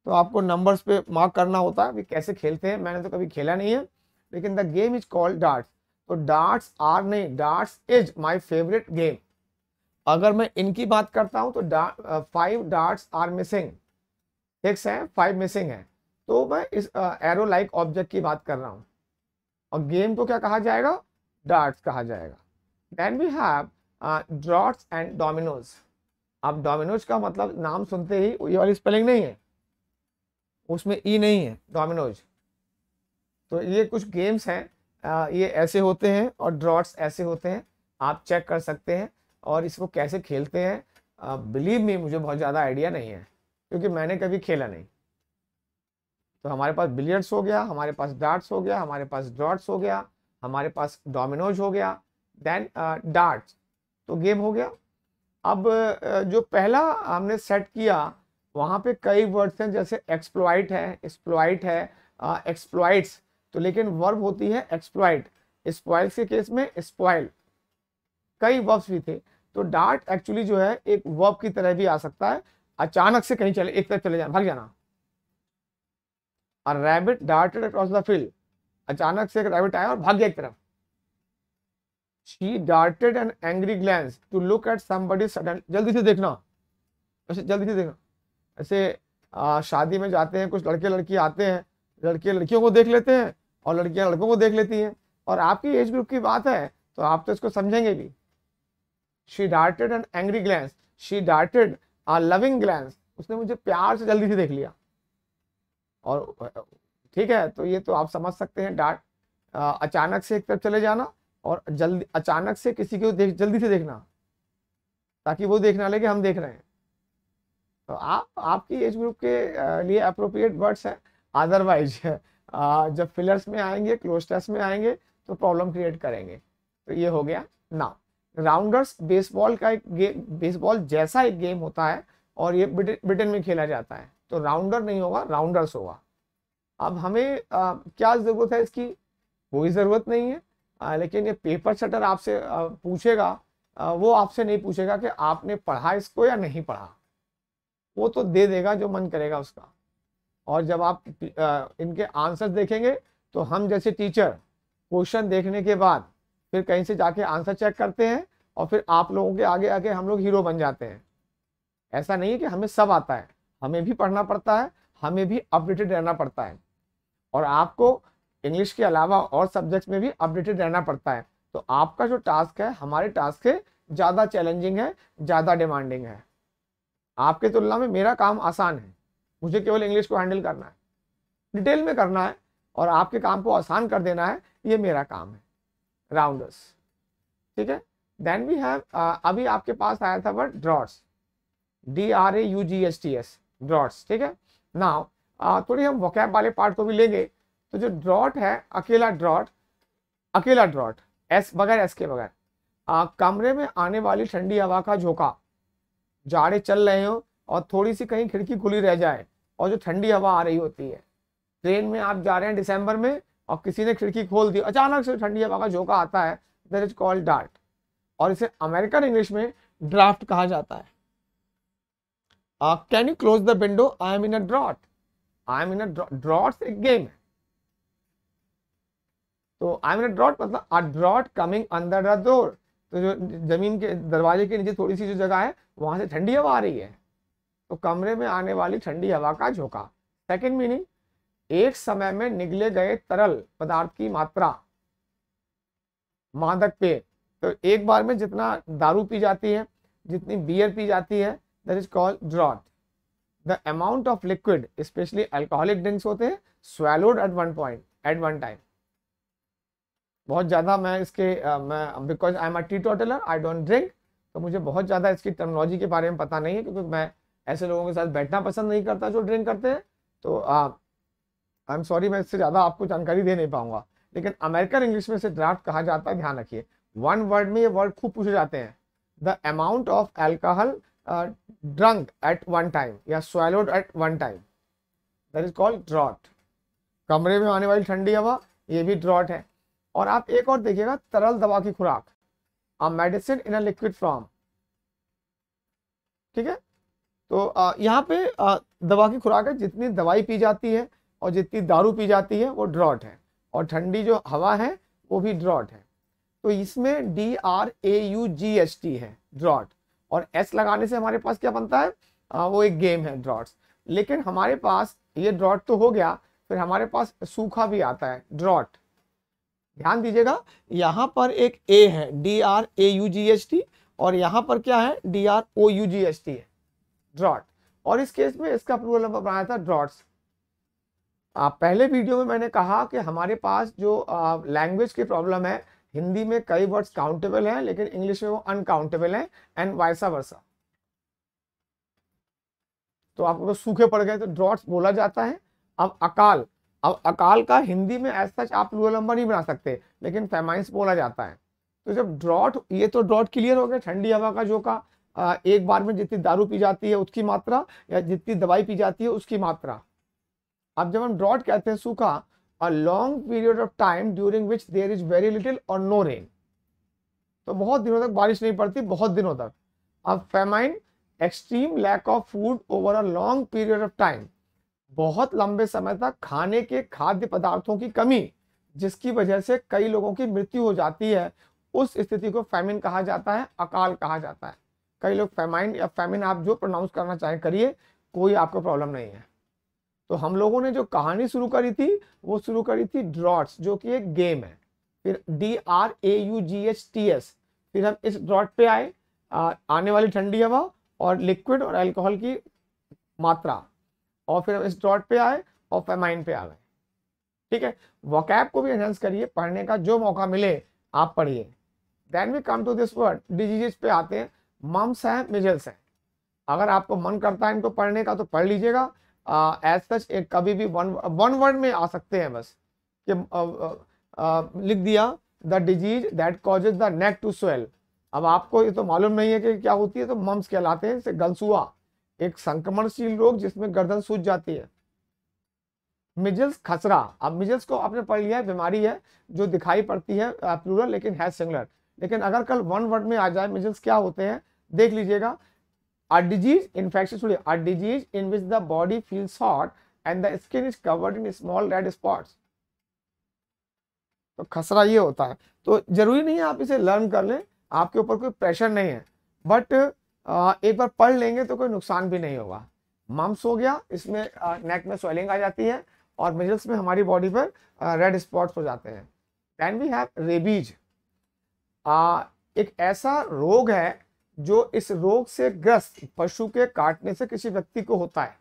तो आपको नंबर्स पे मार्क करना होता है कैसे खेलते हैं मैंने तो कभी खेला नहीं है लेकिन the game is called darts तो डार्ट्स आर नहीं darts is my favourite game अगर मैं इनकी बात करता हूं तो five darts are missing six है फाइव मिसिंग है तो मैं इस एरो लाइक ऑब्जेक्ट की बात कर रहा हूँ और गेम को क्या कहा जाएगा डार्ट्स कहा जाएगा then we have draughts and dominoes अब डोमिनोज का मतलब नाम सुनते ही ये वाली स्पेलिंग नहीं है उसमें ई e नहीं है डोमिनोज तो ये कुछ गेम्स हैं आ, uh, ये ऐसे होते हैं और ड्रॉट्स ऐसे होते हैं आप चेक कर सकते हैं और इसको कैसे खेलते हैं बिलीव uh, मी मुझे बहुत ज़्यादा आइडिया नहीं है क्योंकि मैंने कभी खेला नहीं तो हमारे पास बिलियर्ड्स हो गया हमारे पास डार्ट्स हो गया हमारे पास ड्रॉट्स हो गया हमारे पास डोमिनोज हो गया देन डार्ट uh, तो गेम हो गया अब uh, जो पहला हमने सेट किया वहाँ पे कई वर्ड्स हैं जैसे एक्सप्लॉइट है एक्सप्लॉइट है एक्सप्लॉइट्स uh, तो लेकिन वर्ब होती है एक्सप्लॉइट स्पॉइल्स के केस में स्पॉइल कई वर्ब्स भी थे तो डार्ट एक्चुअली जो है एक वर्ब की तरह भी आ सकता है अचानक से कहीं चले एक तरफ चले जाना भाग जाना और rabbit darted across the field अचानक से एक रैबिट आया और भाग गया एक तरफ she darted an angry glance to look at somebody sudden जल्दी से देखना ऐसे जल्दी से देखना ऐसे शादी में जाते हैं कुछ लड़के लड़की आते हैं लड़के लड़कियों को देख लेते हैं और लड़कियां लड़कों को देख लेती हैं और आपकी एज ग्रुप की बात है तो आप तो इसको समझेंगे भी she darted an angry glance she darted a loving glance उसने मुझे प्यार से जल्दी से देख लिया और ठीक है तो ये तो आप समझ सकते हैं डाट अचानक से एक तरफ चले जाना और जल्दी अचानक से किसी को देख जल्दी से देखना ताकि वो देखना लगे हम देख रहे हैं तो आप आपकी एज ग्रुप के लिए अप्रोप्रिएट वर्ड्स हैं अदरवाइज जब फिलर्स में आएंगे क्लोज टेस्ट में आएंगे तो प्रॉब्लम क्रिएट करेंगे तो ये हो गया ना राउंडर्स बेसबॉल का एक गेम बेसबॉल जैसा एक गेम होता है और ये ब्रिटेन में खेला जाता है तो राउंडर नहीं होगा राउंडर्स होगा अब हमें आ, क्या ज़रूरत है इसकी कोई ज़रूरत नहीं है आ, लेकिन ये पेपर शटर आपसे पूछेगा आ, वो आपसे नहीं पूछेगा कि आपने पढ़ा इसको या नहीं पढ़ा वो तो दे देगा जो मन करेगा उसका और जब आप आ, इनके आंसर देखेंगे तो हम जैसे टीचर क्वेश्चन देखने के बाद फिर कहीं से जाके आंसर चेक करते हैं और फिर आप लोगों के आगे आगे हम लोग हीरो बन जाते हैं ऐसा नहीं है कि हमें सब आता है हमें भी पढ़ना पड़ता है हमें भी अपडेटेड रहना पड़ता है और आपको इंग्लिश के अलावा और सब्जेक्ट्स में भी अपडेटेड रहना पड़ता है तो आपका जो टास्क है हमारे टास्क से ज़्यादा चैलेंजिंग है ज़्यादा डिमांडिंग है आपके तुलना में मेरा काम आसान है मुझे केवल इंग्लिश को हैंडल करना है डिटेल में करना है और आपके काम को आसान कर देना है ये मेरा काम है राउंडर्स ठीक है देन वी हैव अभी आपके पास आया था word draughts D R A U G S T S draughts ठीक है नाव थोड़ी हम वोकैब वाले पार्ट को भी लेंगे तो जो ड्रॉट है अकेला ड्रॉट अकेला ड्रॉट एस बगैर एस के बगैर कमरे में आने वाली ठंडी हवा का झोंका जाड़े चल रहे हो और थोड़ी सी कहीं खिड़की खुली रह जाए और जो ठंडी हवा आ रही होती है ट्रेन में आप जा रहे हैं दिसंबर में और किसी ने खिड़की खोल दी अचानक से ठंडी हवा का झोंका आता है दैट इज कॉल्ड डार्ट और इसे अमेरिकन इंग्लिश में ड्राफ्ट कहा जाता है Uh, can you close the window? I am in a drought. I am in a drought. एक गेम है. तो आई एम ड्रॉट मतलब अ ड्रॉट कमिंग अंदर द डोर तो जो जमीन के दरवाजे के नीचे थोड़ी सी जो जगह है वहां से ठंडी हवा आ रही है तो कमरे में आने वाली ठंडी हवा का झोंका सेकेंड मीनिंग एक समय में निकले गए तरल पदार्थ की मात्रा मादक पेय तो एक बार में जितना दारू पी जाती है जितनी बियर पी जाती है that is called draught the amount of liquid specially alcoholic drinks होते हैं swallowed at one point at one time बहुत ज़्यादा मैं इसके मैं because I am a teetotaller I don't drink तो मुझे बहुत ज़्यादा इसकी टर्मोलॉजी के बारे में पता नहीं है क्योंकि मैं ऐसे लोगों के साथ बैठना पसंद नहीं करता जो ड्रिंक करते हैं तो आई एम सॉरी मैं इससे ज़्यादा आपको जानकारी दे नहीं पाऊंगा लेकिन अमेरिकन इंग्लिश में से ड्राफ्ट कहा जाता है ध्यान रखिए वन वर्ड में ये वर्ड खूब पूछे जाते हैं the amount of alcohol Uh, drunk at one time या swallowed at one time that is called draught कमरे में आने वाली ठंडी हवा ये भी ड्रॉट है और आप एक और देखिएगा तरल दवा की खुराक a medicine in a liquid form ठीक है तो आ, uh, यहाँ पे आ, uh, दवा की खुराक है जितनी दवाई पी जाती है और जितनी दारू पी जाती है वो ड्रॉट है और ठंडी जो हवा है वो भी ड्रॉट है तो इसमें D R A U G H T है ड्रॉट और एस लगाने से हमारे पास क्या बनता है आ, वो एक गेम है ड्रॉट्स लेकिन हमारे पास ये ड्रॉट तो हो गया फिर हमारे पास सूखा भी आता है ड्रॉट ध्यान दीजिएगा यहाँ पर एक ए है D R A U G S T और यहाँ पर क्या है D R O U G S T है ड्रॉट और इस केस में इसका प्लूरल नंबर बनाया था ड्रॉट्स पहले वीडियो में मैंने कहा कि हमारे पास जो लैंग्वेज की प्रॉब्लम है हिंदी में कई वर्ड्स काउंटेबल हैं लेकिन इंग्लिश में वो अनकाउंटेबल हैं एंड वाइसा वर्सा तो आपको तो सूखे पड़ गए तो ड्रॉट बोला जाता है अब अकाल अब अकाल का हिंदी में एज सच आप लूअल नंबर नहीं बना सकते लेकिन फेमाइंस बोला जाता है तो जब ड्रॉट ये तो ड्रॉट क्लियर हो गया ठंडी हवा का जो का एक बार में जितनी दारू पी जाती है उसकी मात्रा या जितनी दवाई पी जाती है उसकी मात्रा अब जब हम ड्रॉट कहते हैं सूखा a long period of time during which there is very little और नो रेन तो बहुत दिनों तक बारिश नहीं पड़ती बहुत दिनों तक अब famine extreme lack of food over a long period of time बहुत लंबे समय तक खाने के खाद्य पदार्थों की कमी जिसकी वजह से कई लोगों की मृत्यु हो जाती है उस स्थिति को फेमिन कहा जाता है अकाल कहा जाता है कई लोग फेमाइन या फेमिन आप जो प्रोनाउंस करना चाहें करिए कोई आपको प्रॉब्लम नहीं है तो हम लोगों ने जो कहानी शुरू करी थी वो शुरू करी थी ड्रॉट्स जो कि एक गेम है फिर D R A U G H T S फिर हम इस ड्रॉट पे आए आ, आने वाली ठंडी हवा और लिक्विड और अल्कोहल की मात्रा और फिर हम इस ड्रॉट पे आए और फेमाइन पे आ गए ठीक है वॉकैप को भी एनहेंस करिए पढ़ने का जो मौका मिले आप पढ़िए then we come to this word diseases पे आते हैं मम्स हैं मिजल्स हैं अगर आपको मन करता है इनको पढ़ने का तो पढ़ लीजिएगा एज सच एक कभी भी वन वन वर्ड में आ सकते हैं बस कि लिख दिया the disease that causes the neck to swell अब आपको ये तो मालूम नहीं है कि क्या होती है तो मम्स कहलाते हैं गलसुआ एक संक्रमणशील रोग जिसमें गर्दन सूज जाती है मिजल्स खसरा अब मिजल्स को आपने पढ़ लिया है बीमारी है जो दिखाई पड़ती है प्लूरल लेकिन है सिंगलर लेकिन अगर कल वन वर्ड में आ जाए मिजल्स क्या होते हैं देख लीजिएगा A disease, infectious sorry, a disease in which the body feels hot and the skin is covered in small red spots. तो खसरा ये होता है तो जरूरी नहीं है आप इसे लर्न कर लें आपके ऊपर कोई प्रेशर नहीं है बट एक बार पढ़ लेंगे तो कोई नुकसान भी नहीं होगा मम्स हो गया इसमें नेक में स्वेलिंग आ जाती है और मिजल्स में हमारी बॉडी पर रेड स्पॉट्स हो जाते हैं देन वी हैव रेबीज एक ऐसा रोग है जो इस रोग से ग्रस्त पशु के काटने से किसी व्यक्ति को होता है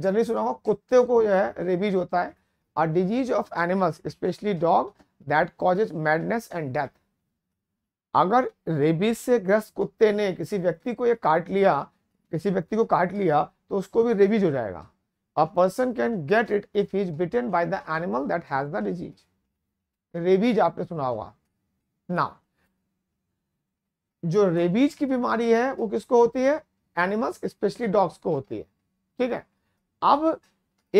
जनरली सुना होगा कुत्ते को जो है रेबीज होता है a disease of animals especially dog that causes madness and death अगर रेबीज से ग्रस्त कुत्ते ने किसी व्यक्ति को यह काट लिया किसी व्यक्ति को काट लिया तो उसको भी रेबीज हो जाएगा a person can get it if is bitten by the animal that has the disease rabies आपने सुना होगा नाउ जो रेबीज की बीमारी है वो किसको होती है एनिमल्स स्पेशली डॉग्स को होती है ठीक है अब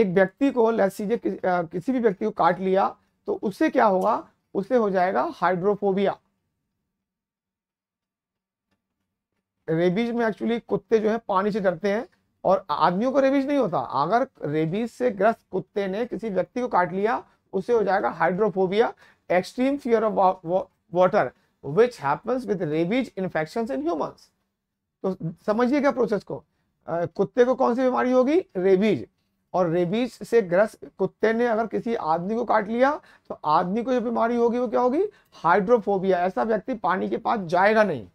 एक व्यक्ति को लसीजे कि, किसी भी व्यक्ति को काट लिया तो उससे क्या होगा उससे हो जाएगा हाइड्रोफोबिया रेबीज में एक्चुअली कुत्ते जो है पानी से डरते हैं और आदमियों को रेबीज नहीं होता अगर रेबीज से ग्रस्त कुत्ते ने किसी व्यक्ति को काट लिया उसे हो जाएगा hydrophobia extreme fear of water which happens with rabies infection in humans तो समझिए क्या प्रोसेस को कुत्ते को कौन सी बीमारी होगी रेबीज और रेबीज से ग्रस्त कुत्ते ने अगर किसी आदमी को काट लिया तो आदमी को जो बीमारी होगी वो क्या होगी हाइड्रोफोबिया ऐसा व्यक्ति पानी के पास जाएगा नहीं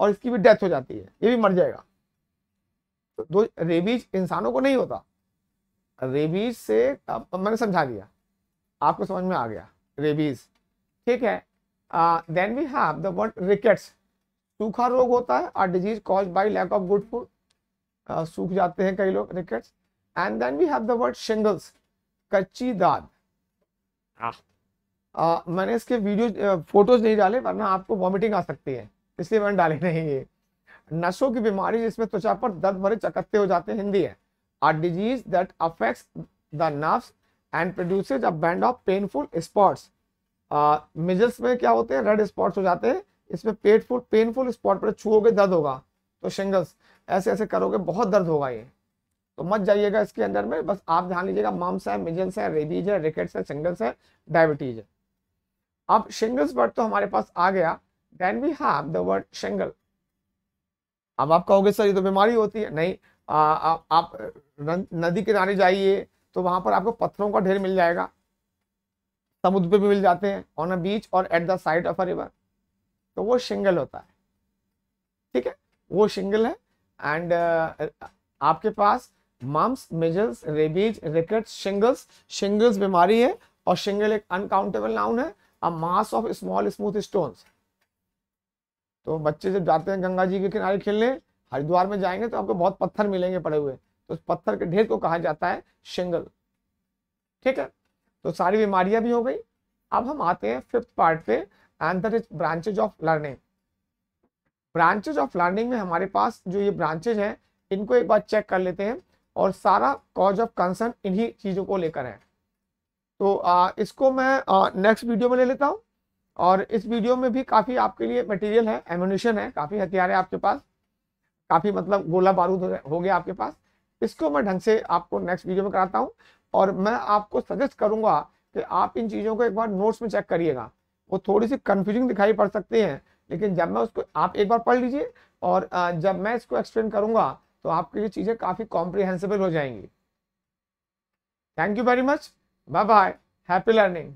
और इसकी भी डेथ हो जाती है ये भी मर जाएगा तो दो रेबीज इंसानों को नहीं होता रेबीज से मैंने समझा दिया आपको समझ में आ गया रेबीज ठीक है then we have the word rickets सूखा रोग होता है और disease cause by lack of good food सूख जाते हैं कई लोग rickets and then we have the word shingles कच्ची दाद आ, हाँ। uh, मैंने इसके वीडियो फोटोज uh, नहीं डाले वरना आपको वॉमिटिंग आ सकती है इसलिए मैंने डाले नहीं ये नशों की बीमारी जिसमें त्वचा पर दर्द भरे चकत्ते हो जाते हैं हिंदी है are disease that affects the nerves and produces a band of painful spots measles में क्या होते हैं रेड स्पॉट्स हो जाते हैं इसमें पेटफुल पेनफुल स्पॉट पर छूओगे दर्द होगा तो शिंगल्स ऐसे ऐसे करोगे बहुत दर्द होगा ये तो मत जाइएगा इसके अंदर में बस आप ध्यान लीजिएगा मम्स है मिजल्स है रेबीज है रिकेट्स है शिंगल्स है डायबिटीज है अब शिंगल्स वर्ड तो हमारे पास आ गया then we have the word shingle अब आप कहोगे सर ये तो बीमारी होती है नहीं आ, आ, आप नदी किनारे जाइए तो वहां पर आपको पत्थरों का ढेर मिल जाएगा समुद्र पे भी मिल जाते हैं ऑन अ बीच और at the side of a river तो वो शिंगल होता है ठीक है वो शिंगल है एंड uh, आपके पास mumps measles rabies rickets shingles shingles बीमारी है और शिंगल एक अनकाउंटेबल नाउन है a mass of small smooth stones तो बच्चे जब जाते हैं गंगा जी के किनारे खेलने हरिद्वार में जाएंगे तो आपको बहुत पत्थर मिलेंगे पड़े हुए तो उस पत्थर के ढेर को कहा जाता है शिंगल ठीक है तो सारी बीमारियां भी हो गई अब हम आते हैं फिफ्थ पार्ट पे and the branches of learning branches of learning में हमारे पास जो ये ब्रांचेज हैं इनको एक बार चेक कर लेते हैं और सारा कॉज ऑफ कंसर्न इन्हीं चीज़ों को लेकर है तो आ, इसको मैं नेक्स्ट वीडियो में ले लेता हूँ और इस वीडियो में भी काफ़ी आपके लिए मटेरियल है एम्यूनिशन है काफ़ी हथियार है आपके पास काफ़ी मतलब गोला बारूद हो गया आपके पास इसको मैं ढंग से आपको नेक्स्ट वीडियो में कराता हूँ और मैं आपको सजेस्ट करूंगा कि आप इन चीज़ों को एक बार नोट्स में चेक करिएगा वो थोड़ी सी कंफ्यूजिंग दिखाई पड़ सकती है लेकिन जब मैं उसको आप एक बार पढ़ लीजिए और जब मैं इसको एक्सप्लेन करूंगा तो आपके लिए चीज़ें काफ़ी कॉम्प्रिहेंसिबल हो जाएंगी thank you very much bye bye happy learning